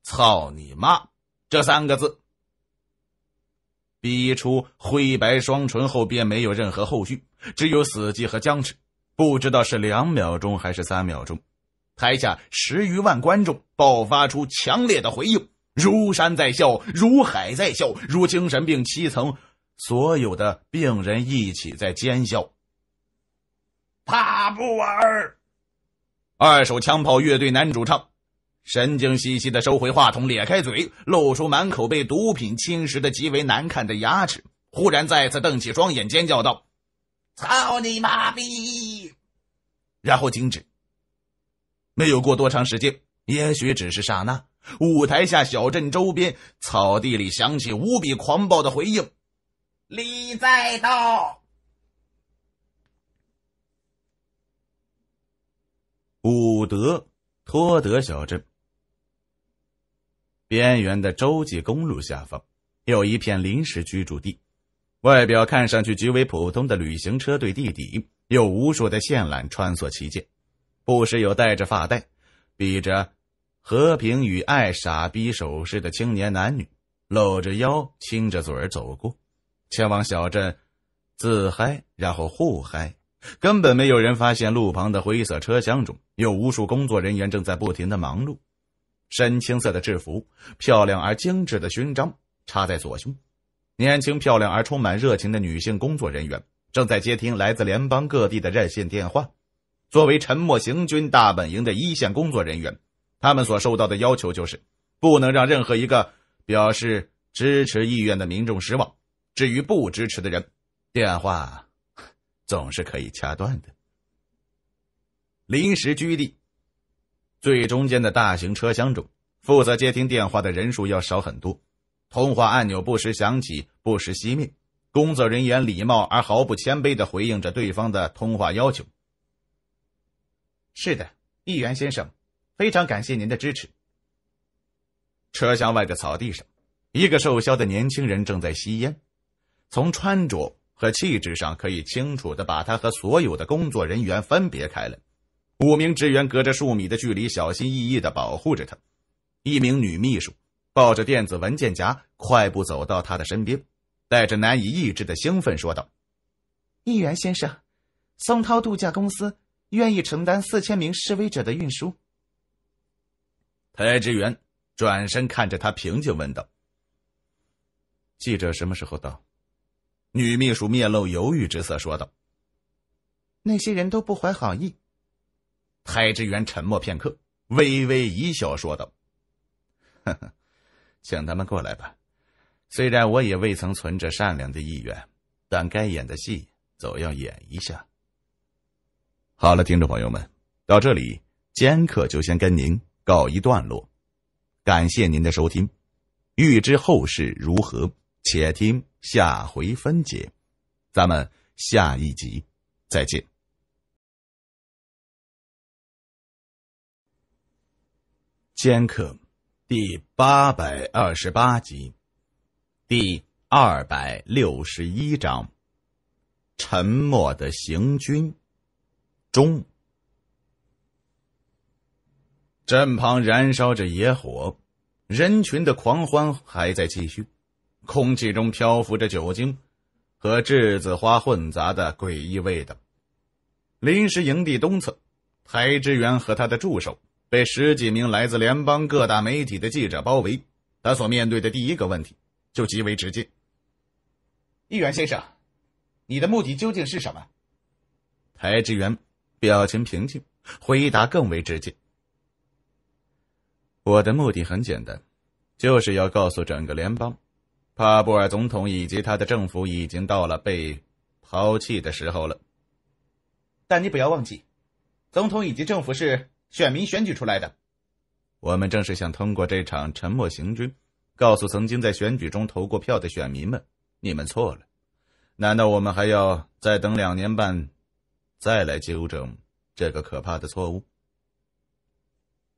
操你妈！”这三个字逼出灰白双唇后，便没有任何后续，只有死寂和僵持，不知道是两秒钟还是三秒钟。台下十余万观众爆发出强烈的回应，如山在笑，如海在笑，如精神病七层所有的病人一起在尖笑。帕布尔，二手枪炮乐队男主唱，神经兮兮的收回话筒，咧开嘴，露出满口被毒品侵蚀的极为难看的牙齿，忽然再次瞪起双眼，尖叫道：“操你妈逼！”然后停止。没有过多长时间，也许只是刹那，舞台下小镇周边草地里响起无比狂暴的回应。李在道，伍德托德小镇边缘的洲际公路下方，有一片临时居住地，外表看上去极为普通的旅行车队，地底有无数的线缆穿梭其间。不时有戴着发带、比着和平与爱傻逼手势的青年男女，搂着腰、亲着嘴儿走过，前往小镇自嗨，然后互嗨。根本没有人发现路旁的灰色车厢中有无数工作人员正在不停的忙碌。深青色的制服，漂亮而精致的勋章插在左胸。年轻、漂亮而充满热情的女性工作人员正在接听来自联邦各地的热线电话。作为沉默行军大本营的一线工作人员，他们所受到的要求就是，不能让任何一个表示支持意愿的民众失望。至于不支持的人，电话总是可以掐断的。临时居地最中间的大型车厢中，负责接听电话的人数要少很多，通话按钮不时响起，不时熄灭。工作人员礼貌而毫不谦卑的回应着对方的通话要求。是的，议员先生，非常感谢您的支持。车厢外的草地上，一个瘦削的年轻人正在吸烟，从穿着和气质上可以清楚的把他和所有的工作人员分别开来。五名职员隔着数米的距离，小心翼翼的保护着他。一名女秘书抱着电子文件夹，快步走到他的身边，带着难以抑制的兴奋说道：“议员先生，松涛度假公司。”愿意承担四千名示威者的运输。台之源转身看着他，平静问道：“记者什么时候到？”女秘书面露犹豫之色，说道：“那些人都不怀好意。”台之源沉默片刻，微微一笑，说道：“呵呵，请他们过来吧。虽然我也未曾存着善良的意愿，但该演的戏总要演一下。”好了，听众朋友们，到这里，尖客就先跟您告一段落。感谢您的收听，欲知后事如何，且听下回分解。咱们下一集再见。尖客第八百二十八集，第二百六十一章：沉默的行军。中，阵旁燃烧着野火，人群的狂欢还在继续，空气中漂浮着酒精和栀子花混杂的诡异味道。临时营地东侧，台之元和他的助手被十几名来自联邦各大媒体的记者包围。他所面对的第一个问题就极为直接：“议员先生，你的目的究竟是什么？”台之元。表情平静，回答更为直接。我的目的很简单，就是要告诉整个联邦，帕布尔总统以及他的政府已经到了被抛弃的时候了。但你不要忘记，总统以及政府是选民选举出来的。我们正是想通过这场沉默行军，告诉曾经在选举中投过票的选民们，你们错了。难道我们还要再等两年半？再来纠正这个可怕的错误。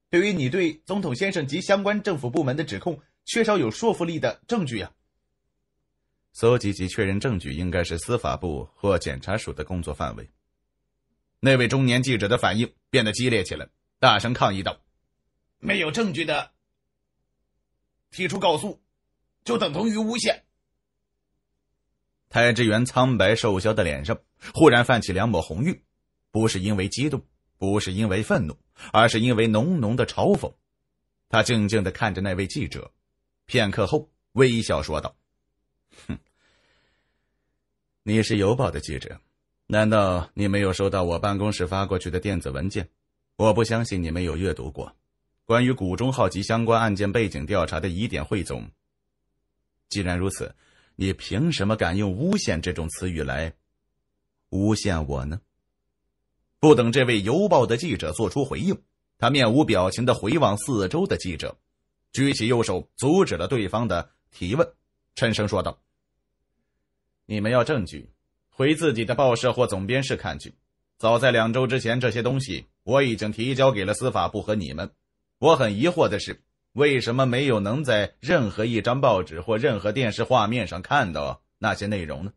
对于你对总统先生及相关政府部门的指控，缺少有说服力的证据啊！搜集及确认证据应该是司法部或检察署的工作范围。那位中年记者的反应变得激烈起来，大声抗议道：“没有证据的提出告诉，就等同于诬陷。”蔡之源苍白瘦削的脸上忽然泛起两抹红晕，不是因为激动，不是因为愤怒，而是因为浓浓的嘲讽。他静静的看着那位记者，片刻后微笑说道：“哼，你是邮报的记者，难道你没有收到我办公室发过去的电子文件？我不相信你没有阅读过关于古中浩及相关案件背景调查的疑点汇总。既然如此。”你凭什么敢用“诬陷”这种词语来诬陷我呢？不等这位邮报的记者做出回应，他面无表情的回望四周的记者，举起右手阻止了对方的提问，沉声说道：“你们要证据，回自己的报社或总编室看去。早在两周之前，这些东西我已经提交给了司法部和你们。我很疑惑的是。”为什么没有能在任何一张报纸或任何电视画面上看到那些内容呢？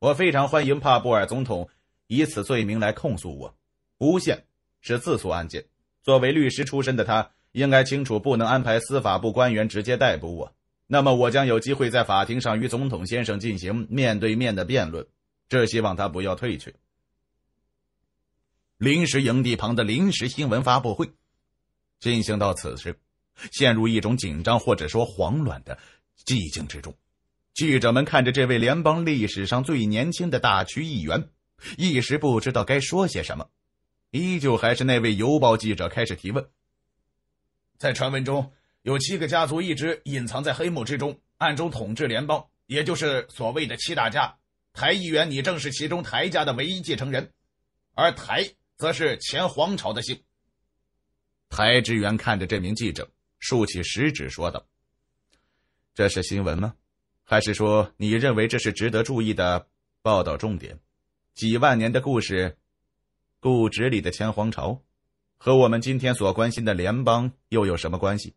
我非常欢迎帕布尔总统以此罪名来控诉我，诬陷是自诉案件。作为律师出身的他，应该清楚不能安排司法部官员直接逮捕我。那么我将有机会在法庭上与总统先生进行面对面的辩论。这希望他不要退却。临时营地旁的临时新闻发布会。进行到此时，陷入一种紧张或者说慌乱的寂静之中。记者们看着这位联邦历史上最年轻的大区议员，一时不知道该说些什么。依旧还是那位邮报记者开始提问。在传闻中，有七个家族一直隐藏在黑幕之中，暗中统治联邦，也就是所谓的七大家。台议员，你正是其中台家的唯一继承人，而台则是前皇朝的姓。台职源看着这名记者，竖起食指说道：“这是新闻吗？还是说你认为这是值得注意的报道重点？几万年的故事，故纸里的前皇朝，和我们今天所关心的联邦又有什么关系？”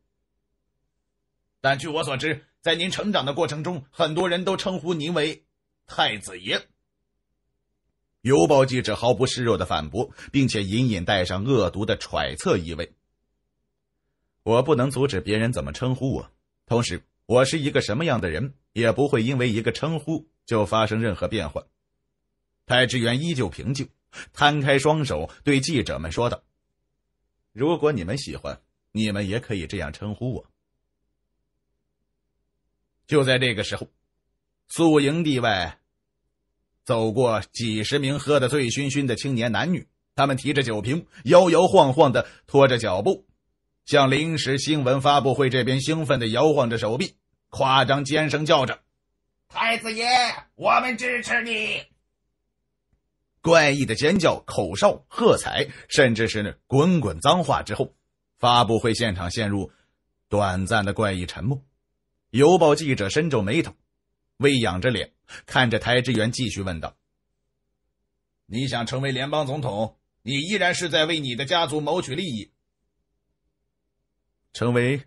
但据我所知，在您成长的过程中，很多人都称呼您为太子爷。”邮报记者毫不示弱的反驳，并且隐隐带上恶毒的揣测意味。我不能阻止别人怎么称呼我，同时，我是一个什么样的人，也不会因为一个称呼就发生任何变化。太志远依旧平静，摊开双手对记者们说道：“如果你们喜欢，你们也可以这样称呼我。”就在这个时候，宿营地外走过几十名喝得醉醺醺的青年男女，他们提着酒瓶，摇摇晃晃的拖着脚步。向临时新闻发布会这边兴奋地摇晃着手臂，夸张尖声叫着：“太子爷，我们支持你！”怪异的尖叫、口哨、喝彩，甚至是滚滚脏话之后，发布会现场陷入短暂的怪异沉默。邮报记者深皱眉头，微仰着脸看着台之源，继续问道：“你想成为联邦总统？你依然是在为你的家族谋取利益？”成为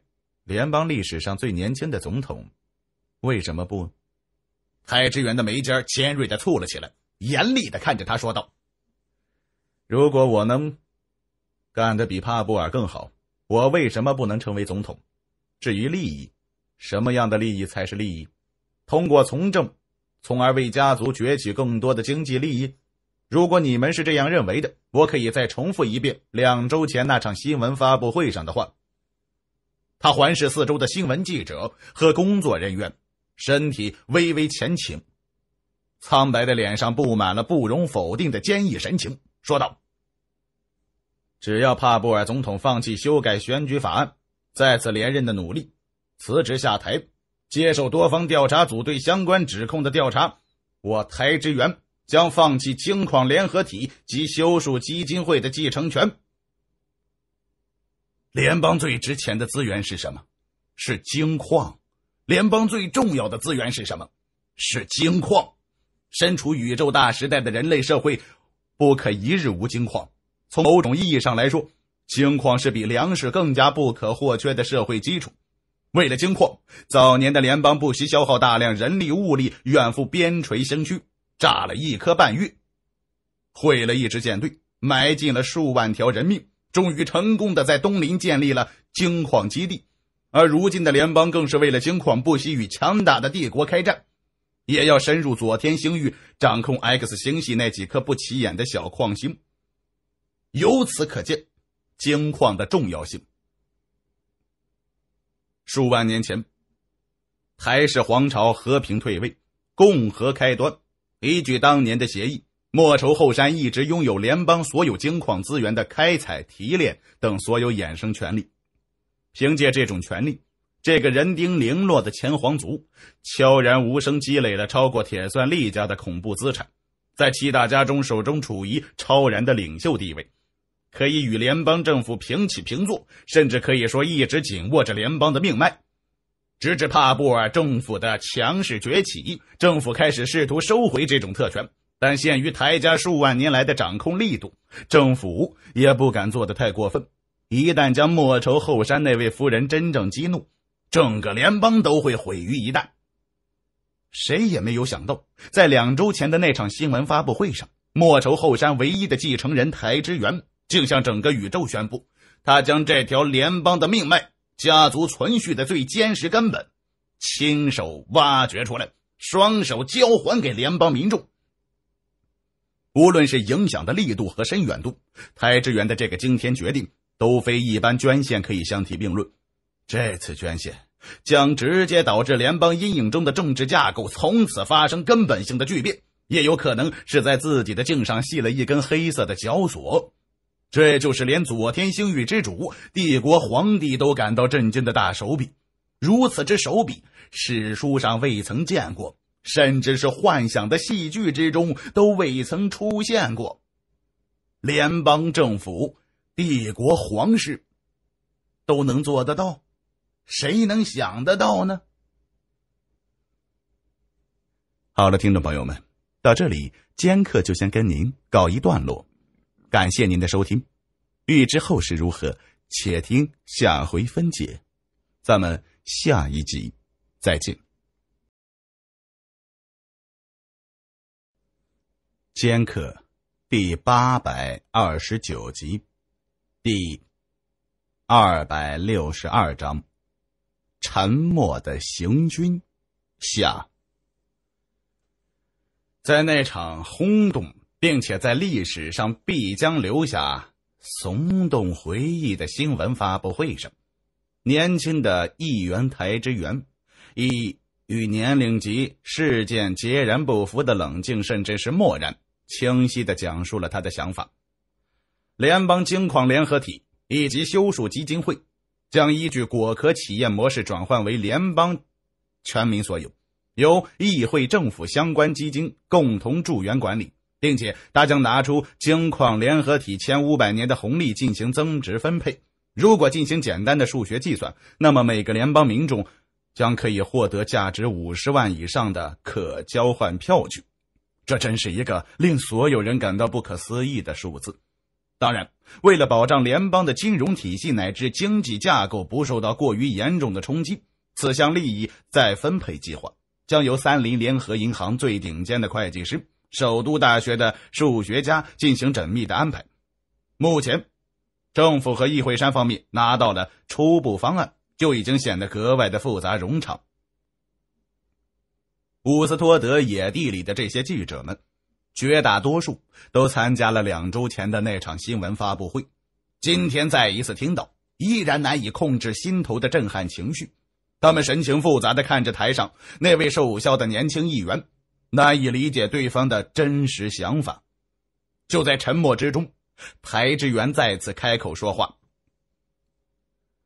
联邦历史上最年轻的总统，为什么不？海之源的眉尖尖锐的蹙了起来，严厉的看着他说道：“如果我能干得比帕布尔更好，我为什么不能成为总统？至于利益，什么样的利益才是利益？通过从政，从而为家族攫取更多的经济利益？如果你们是这样认为的，我可以再重复一遍两周前那场新闻发布会上的话。”他环视四周的新闻记者和工作人员，身体微微前倾，苍白的脸上布满了不容否定的坚毅神情，说道：“只要帕布尔总统放弃修改选举法案、再次连任的努力，辞职下台，接受多方调查组对相关指控的调查，我台之员将放弃轻矿联合体及修树基金会的继承权。”联邦最值钱的资源是什么？是金矿。联邦最重要的资源是什么？是金矿。身处宇宙大时代的人类社会，不可一日无金矿。从某种意义上来说，金矿是比粮食更加不可或缺的社会基础。为了金矿，早年的联邦不惜消耗大量人力物力，远赴边陲星区，炸了一颗半月，毁了一支舰队，埋进了数万条人命。终于成功的在东林建立了金矿基地，而如今的联邦更是为了金矿不惜与强大的帝国开战，也要深入左天星域掌控 X 星系那几颗不起眼的小矿星。由此可见，金矿的重要性。数万年前，台是皇朝和平退位，共和开端，依据当年的协议。莫愁后山一直拥有联邦所有金矿资源的开采、提炼等所有衍生权利。凭借这种权利，这个人丁零落的前皇族悄然无声积累了超过铁算力家的恐怖资产，在七大家中手中处于超然的领袖地位，可以与联邦政府平起平坐，甚至可以说一直紧握着联邦的命脉。直至帕布尔政府的强势崛起，政府开始试图收回这种特权。但限于台家数万年来的掌控力度，政府也不敢做得太过分。一旦将莫愁后山那位夫人真正激怒，整个联邦都会毁于一旦。谁也没有想到，在两周前的那场新闻发布会上，莫愁后山唯一的继承人台之源竟向整个宇宙宣布，他将这条联邦的命脉、家族存续的最坚实根本，亲手挖掘出来，双手交还给联邦民众。无论是影响的力度和深远度，台之元的这个惊天决定都非一般捐献可以相提并论。这次捐献将直接导致联邦阴影中的政治架构从此发生根本性的巨变，也有可能是在自己的颈上系了一根黑色的绞索。这就是连左天星域之主、帝国皇帝都感到震惊的大手笔。如此之手笔，史书上未曾见过。甚至是幻想的戏剧之中都未曾出现过，联邦政府、帝国皇室都能做得到，谁能想得到呢？好了，听众朋友们，到这里，尖客就先跟您告一段落，感谢您的收听。欲知后事如何，且听下回分解。咱们下一集再见。《尖客》第八百二十九集，第二百六十二章：沉默的行军下。在那场轰动，并且在历史上必将留下耸动回忆的新闻发布会上，年轻的议员台之员以与年龄及事件截然不符的冷静，甚至是漠然，清晰地讲述了他的想法。联邦金矿联合体以及修树基金会将依据果壳企业模式转换为联邦全民所有，由议会、政府相关基金共同助援管理，并且他将拿出金矿联合体前五百年的红利进行增值分配。如果进行简单的数学计算，那么每个联邦民众。将可以获得价值五十万以上的可交换票据，这真是一个令所有人感到不可思议的数字。当然，为了保障联邦的金融体系乃至经济架构不受到过于严重的冲击，此项利益再分配计划将由三菱联合银行最顶尖的会计师、首都大学的数学家进行缜密的安排。目前，政府和议会山方面拿到了初步方案。就已经显得格外的复杂冗长。伍斯托德野地里的这些记者们，绝大多数都参加了两周前的那场新闻发布会，今天再一次听到，依然难以控制心头的震撼情绪。他们神情复杂的看着台上那位瘦削的年轻议员，难以理解对方的真实想法。就在沉默之中，台之源再次开口说话。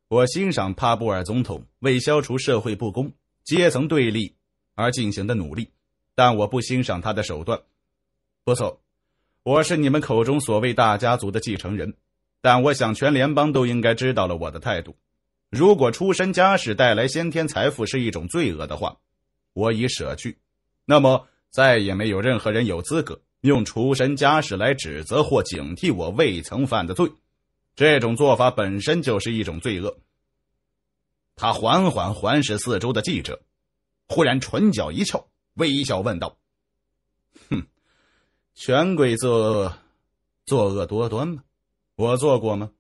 我欣赏帕布尔总统为消除社会不公、阶层对立而进行的努力，但我不欣赏他的手段。不错，我是你们口中所谓大家族的继承人，但我想全联邦都应该知道了我的态度。如果出身家世带来先天财富是一种罪恶的话，我已舍去，那么再也没有任何人有资格用出身家世来指责或警惕我未曾犯的罪。这种做法本身就是一种罪恶。他缓缓环视四周的记者，忽然唇角一翘，微笑问道：“哼，权贵作恶，作恶多端吗？我做过吗？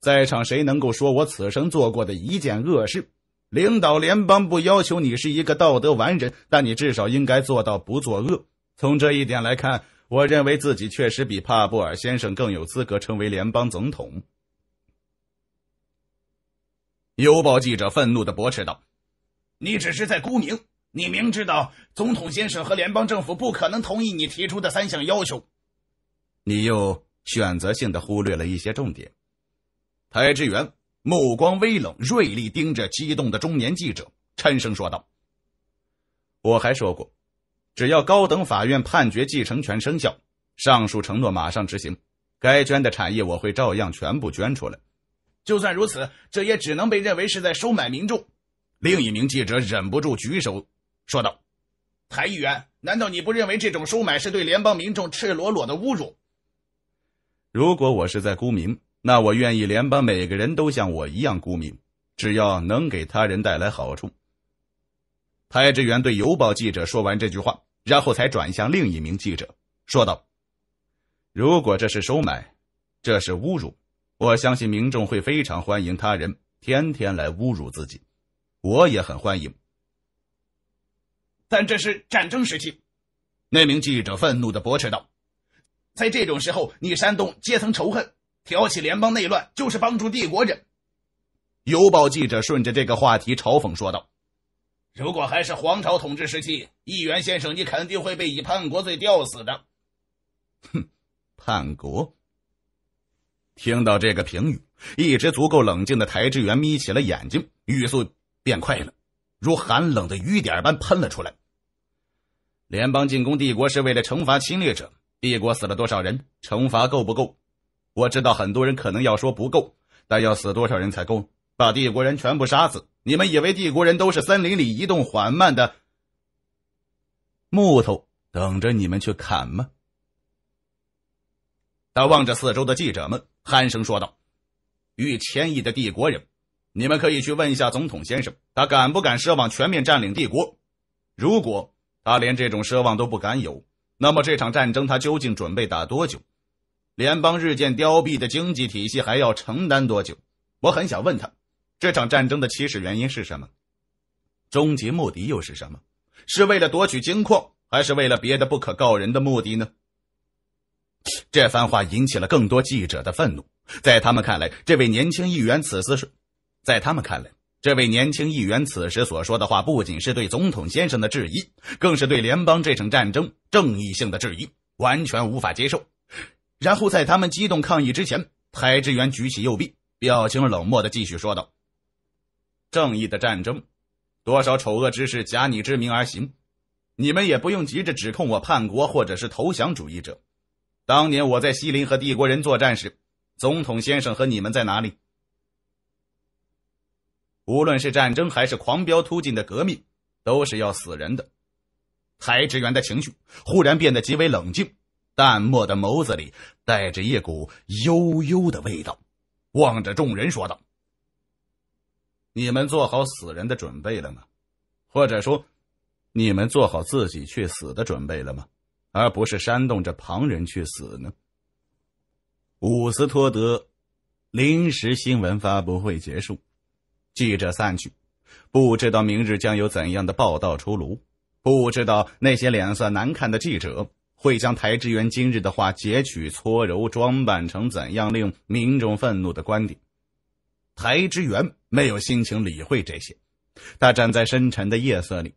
在场谁能够说我此生做过的一件恶事？领导联邦不要求你是一个道德完人，但你至少应该做到不作恶。从这一点来看，我认为自己确实比帕布尔先生更有资格成为联邦总统。”《邮报》记者愤怒的驳斥道：“你只是在沽名，你明知道总统先生和联邦政府不可能同意你提出的三项要求，你又选择性的忽略了一些重点。”台志远目光微冷，锐利盯着激动的中年记者，沉声说道：“我还说过，只要高等法院判决继承权生效，上述承诺马上执行，该捐的产业我会照样全部捐出来。”就算如此，这也只能被认为是在收买民众。另一名记者忍不住举手说道：“台议员，难道你不认为这种收买是对联邦民众赤裸裸的侮辱？”如果我是在沽名，那我愿意联邦每个人都像我一样沽名，只要能给他人带来好处。台志源对邮报记者说完这句话，然后才转向另一名记者说道：“如果这是收买，这是侮辱。”我相信民众会非常欢迎他人天天来侮辱自己，我也很欢迎。但这是战争时期，那名记者愤怒的驳斥道：“在这种时候，你煽动阶层仇恨，挑起联邦内乱，就是帮助帝国人。”邮报记者顺着这个话题嘲讽说道：“如果还是皇朝统治时期，议员先生，你肯定会被以叛国罪吊死的。”哼，叛国。听到这个评语，一直足够冷静的台志源眯起了眼睛，语速变快了，如寒冷的雨点般喷了出来。联邦进攻帝国是为了惩罚侵略者，帝国死了多少人？惩罚够不够？我知道很多人可能要说不够，但要死多少人才够？把帝国人全部杀死？你们以为帝国人都是森林里移动缓慢的木头，等着你们去砍吗？他望着四周的记者们，鼾声说道：“逾千亿的帝国人，你们可以去问一下总统先生，他敢不敢奢望全面占领帝国？如果他连这种奢望都不敢有，那么这场战争他究竟准备打多久？联邦日渐凋敝的经济体系还要承担多久？我很想问他，这场战争的起始原因是什么？终极目的又是什么？是为了夺取金矿，还是为了别的不可告人的目的呢？”这番话引起了更多记者的愤怒。在他们看来，这位年轻议员此时是在他们看来，这位年轻议员此时所说的话，不仅是对总统先生的质疑，更是对联邦这场战争正义性的质疑，完全无法接受。然后，在他们激动抗议之前，裴之元举起右臂，表情冷漠的继续说道：“正义的战争，多少丑恶之事假你之名而行，你们也不用急着指控我叛国或者是投降主义者。”当年我在西林和帝国人作战时，总统先生和你们在哪里？无论是战争还是狂飙突进的革命，都是要死人的。海之源的情绪忽然变得极为冷静，淡漠的眸子里带着一股悠悠的味道，望着众人说道：“你们做好死人的准备了吗？或者说，你们做好自己去死的准备了吗？”而不是煽动着旁人去死呢。伍斯托德，临时新闻发布会结束，记者散去，不知道明日将有怎样的报道出炉，不知道那些脸色难看的记者会将台之源今日的话截取、搓揉、装扮成怎样令民众愤怒的观点。台之源没有心情理会这些，他站在深沉的夜色里，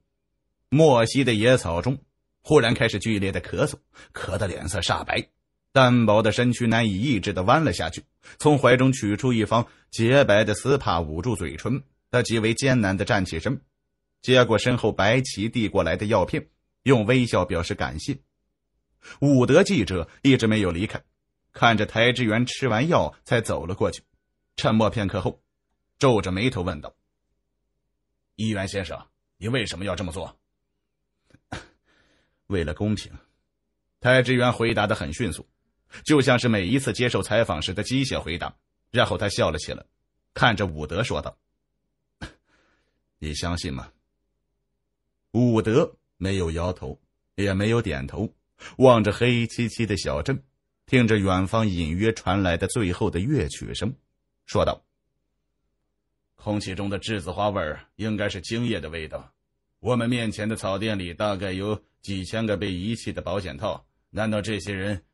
莫西的野草中。忽然开始剧烈的咳嗽，咳得脸色煞白，单薄的身躯难以抑制的弯了下去。从怀中取出一方洁白的丝帕，捂住嘴唇。他极为艰难的站起身，接过身后白旗递过来的药片，用微笑表示感谢。伍德记者一直没有离开，看着台之源吃完药才走了过去。沉默片刻后，皱着眉头问道：“议员先生，你为什么要这么做？”为了公平，太职员回答的很迅速，就像是每一次接受采访时的机械回答。然后他笑了起来，看着伍德说道：“你相信吗？”伍德没有摇头，也没有点头，望着黑漆漆的小镇，听着远方隐约传来的最后的乐曲声，说道：“空气中的栀子花味儿，应该是精液的味道。”我们面前的草甸里大概有几千个被遗弃的保险套，难道这些人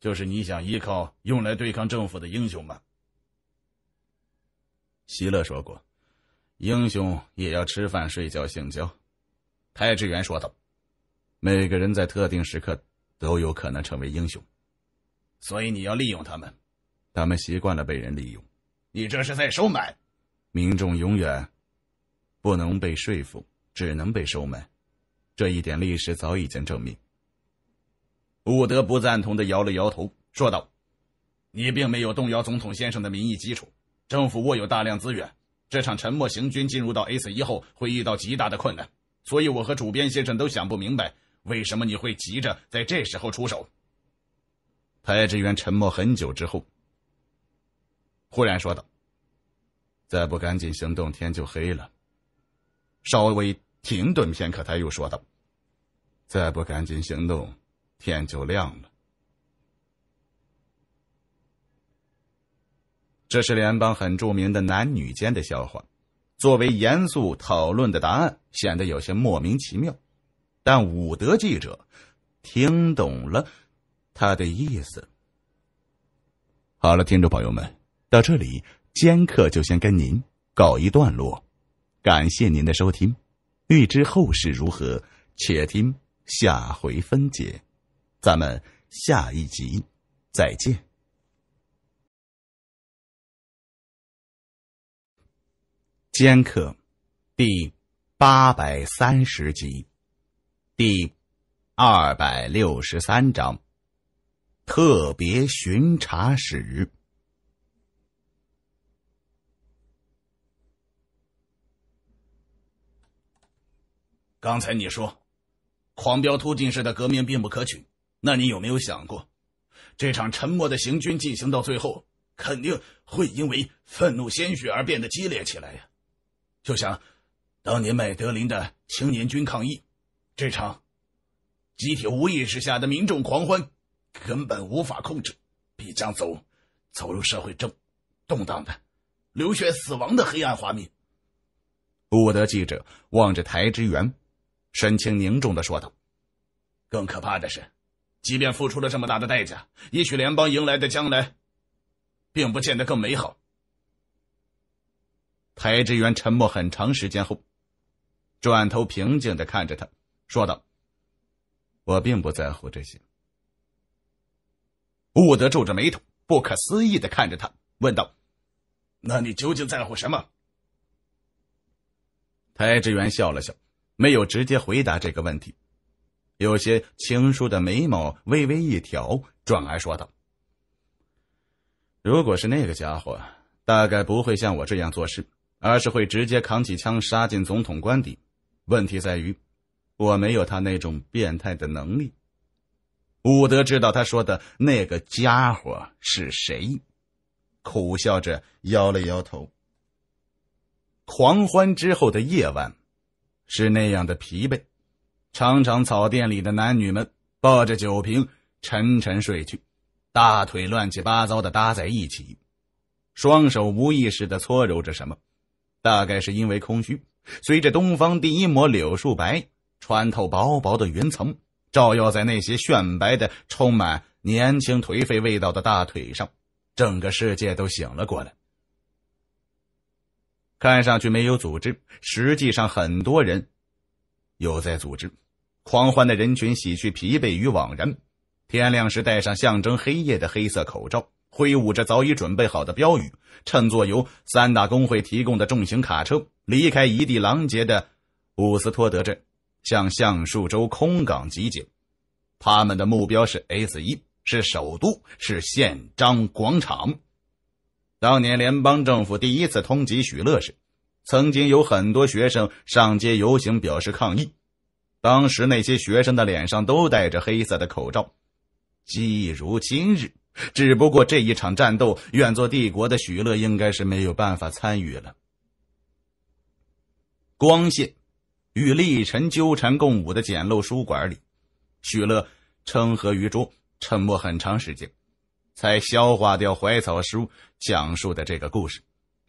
就是你想依靠用来对抗政府的英雄吗？希勒说过：“英雄也要吃饭、睡觉、性交。”太志元说道：“每个人在特定时刻都有可能成为英雄，所以你要利用他们，他们习惯了被人利用。”你这是在收买，民众永远。不能被说服，只能被收买，这一点历史早已经证明。伍德不赞同的摇了摇头，说道：“你并没有动摇总统先生的民意基础，政府握有大量资源，这场沉默行军进入到 S 一后会遇到极大的困难，所以我和主编先生都想不明白，为什么你会急着在这时候出手。”派职员沉默很久之后，忽然说道：“再不赶紧行动，天就黑了。”稍微停顿片刻，他又说道：“再不赶紧行动，天就亮了。”这是联邦很著名的男女间的笑话，作为严肃讨论的答案，显得有些莫名其妙。但伍德记者听懂了他的意思。好了，听众朋友们，到这里，尖客就先跟您告一段落。感谢您的收听，欲知后事如何，且听下回分解。咱们下一集再见。《尖客》第八百三十集，第二百六十三章，特别巡查使。刚才你说，狂飙突进式的革命并不可取。那你有没有想过，这场沉默的行军进行到最后，肯定会因为愤怒鲜血而变得激烈起来呀？就像当年麦德林的青年军抗议，这场集体无意识下的民众狂欢，根本无法控制，必将走走入社会正动荡的、流血死亡的黑暗画面。伍德记者望着台之源。神情凝重的说道：“更可怕的是，即便付出了这么大的代价，也许联邦迎来的将来，并不见得更美好。”台之元沉默很长时间后，转头平静的看着他，说道：“我并不在乎这些。”伍德皱着眉头，不可思议的看着他，问道：“那你究竟在乎什么？”台之源笑了笑。没有直接回答这个问题，有些青叔的眉毛微微一挑，转而说道：“如果是那个家伙，大概不会像我这样做事，而是会直接扛起枪杀进总统官邸。问题在于，我没有他那种变态的能力。”伍德知道他说的那个家伙是谁，苦笑着摇了摇头。狂欢之后的夜晚。是那样的疲惫，常常草甸里的男女们抱着酒瓶沉沉睡去，大腿乱七八糟的搭在一起，双手无意识的搓揉着什么，大概是因为空虚。随着东方第一抹柳树白穿透薄薄的云层，照耀在那些炫白的、充满年轻颓废味道的大腿上，整个世界都醒了过来。看上去没有组织，实际上很多人有在组织。狂欢的人群洗去疲惫与惘然，天亮时戴上象征黑夜的黑色口罩，挥舞着早已准备好的标语，乘坐由三大工会提供的重型卡车，离开一地狼藉的伍斯托德镇，向橡树州空港集结。他们的目标是 S 一，是首都，是宪章广场。当年联邦政府第一次通缉许乐时，曾经有很多学生上街游行表示抗议。当时那些学生的脸上都戴着黑色的口罩。即如今日，只不过这一场战斗，愿做帝国的许乐应该是没有办法参与了。光线，与立尘纠缠共舞的简陋书馆里，许乐撑和于桌，沉默很长时间。才消化掉《怀草书》讲述的这个故事，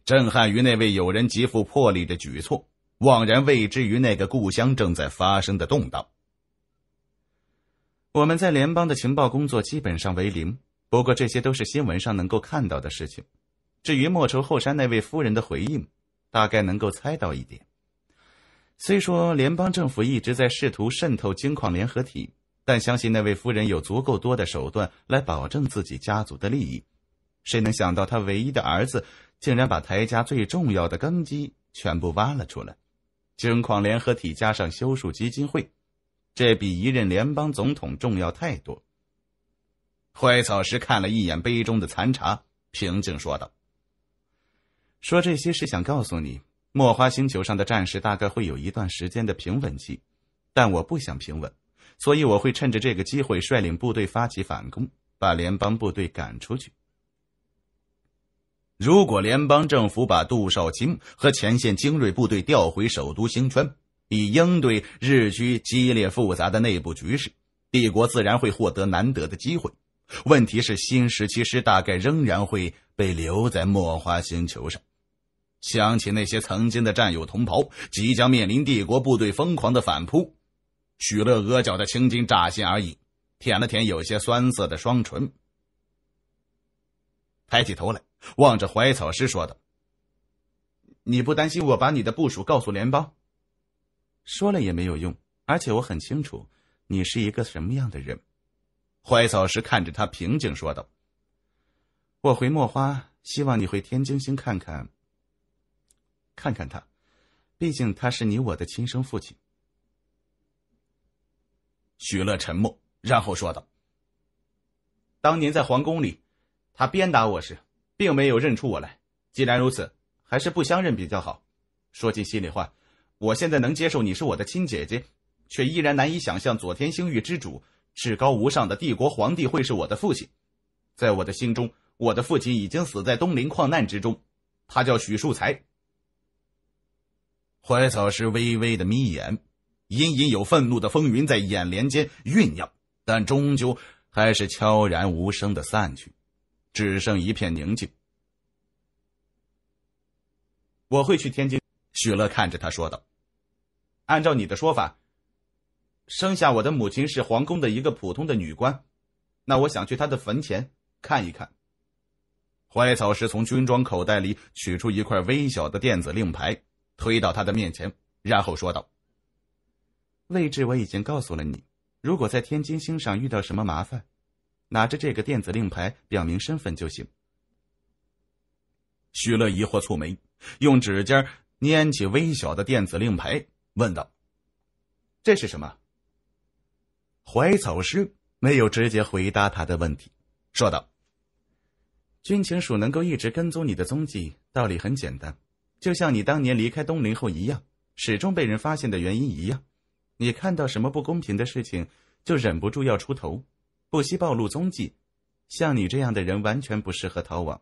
震撼于那位友人极富魄力的举措，惘然未知于那个故乡正在发生的动荡。我们在联邦的情报工作基本上为零，不过这些都是新闻上能够看到的事情。至于莫愁后山那位夫人的回应，大概能够猜到一点。虽说联邦政府一直在试图渗透金矿联合体。但相信那位夫人有足够多的手段来保证自己家族的利益。谁能想到他唯一的儿子竟然把台家最重要的根基全部挖了出来？金矿联合体加上修树基金会，这比一任联邦总统重要太多。坏草师看了一眼杯中的残茶，平静说道：“说这些是想告诉你，墨花星球上的战事大概会有一段时间的平稳期，但我不想平稳。”所以，我会趁着这个机会率领部队发起反攻，把联邦部队赶出去。如果联邦政府把杜少卿和前线精锐部队调回首都星川，以应对日趋激烈复杂的内部局势，帝国自然会获得难得的机会。问题是，新石七师大概仍然会被留在墨花星球上。想起那些曾经的战友同袍，即将面临帝国部队疯狂的反扑。许乐额角的青筋乍现而已，舔了舔有些酸涩的双唇，抬起头来望着怀草师说道：“你不担心我把你的部署告诉联邦？说了也没有用，而且我很清楚你是一个什么样的人。”怀草师看着他平静说道：“我回墨花，希望你回天津星看看。看看他，毕竟他是你我的亲生父亲。”许乐沉默，然后说道：“当年在皇宫里，他鞭打我时，并没有认出我来。既然如此，还是不相认比较好。说句心里话，我现在能接受你是我的亲姐姐，却依然难以想象左天星域之主、至高无上的帝国皇帝会是我的父亲。在我的心中，我的父亲已经死在东陵矿难之中，他叫许树才。”怀草时微微的眯眼。隐隐有愤怒的风云在眼帘间酝酿，但终究还是悄然无声的散去，只剩一片宁静。我会去天津。许乐看着他说道：“按照你的说法，生下我的母亲是皇宫的一个普通的女官，那我想去她的坟前看一看。”怀草是从军装口袋里取出一块微小的电子令牌，推到他的面前，然后说道。位置我已经告诉了你。如果在天津星上遇到什么麻烦，拿着这个电子令牌表明身份就行。徐乐疑惑蹙眉，用指尖捻起微小的电子令牌，问道：“这是什么？”怀草师没有直接回答他的问题，说道：“军情署能够一直跟踪你的踪迹，道理很简单，就像你当年离开东陵后一样，始终被人发现的原因一样。”你看到什么不公平的事情，就忍不住要出头，不惜暴露踪迹。像你这样的人完全不适合逃亡。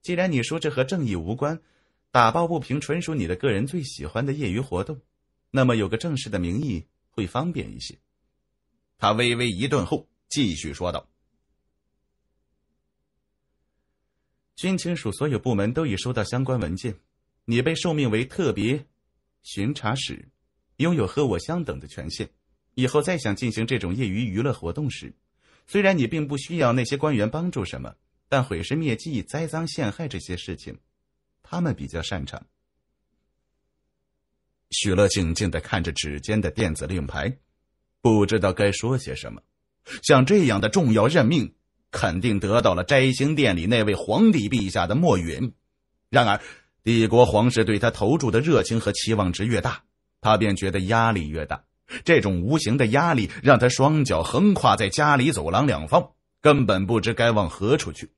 既然你说这和正义无关，打抱不平纯属你的个人最喜欢的业余活动，那么有个正式的名义会方便一些。他微微一顿后，继续说道：“军情署所有部门都已收到相关文件，你被受命为特别巡查使。”拥有和我相等的权限，以后再想进行这种业余娱乐活动时，虽然你并不需要那些官员帮助什么，但毁尸灭迹、栽赃陷害这些事情，他们比较擅长。许乐静静的看着指尖的电子令牌，不知道该说些什么。像这样的重要任命，肯定得到了摘星殿里那位皇帝陛下的默允。然而，帝国皇室对他投注的热情和期望值越大。他便觉得压力越大，这种无形的压力让他双脚横跨在家里走廊两方，根本不知该往何处去，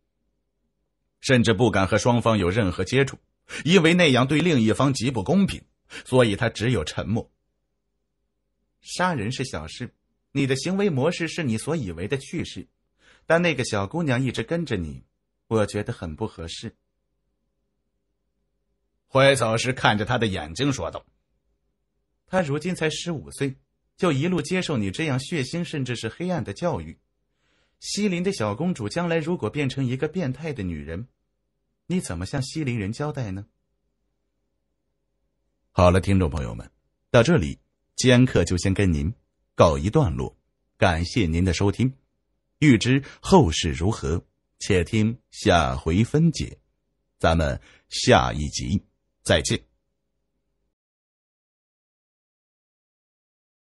甚至不敢和双方有任何接触，因为那样对另一方极不公平，所以他只有沉默。杀人是小事，你的行为模式是你所以为的趣事，但那个小姑娘一直跟着你，我觉得很不合适。怀草时看着他的眼睛说道。她如今才十五岁，就一路接受你这样血腥甚至是黑暗的教育。西林的小公主将来如果变成一个变态的女人，你怎么向西林人交代呢？好了，听众朋友们，到这里，尖客就先跟您告一段落。感谢您的收听，欲知后事如何，且听下回分解。咱们下一集再见。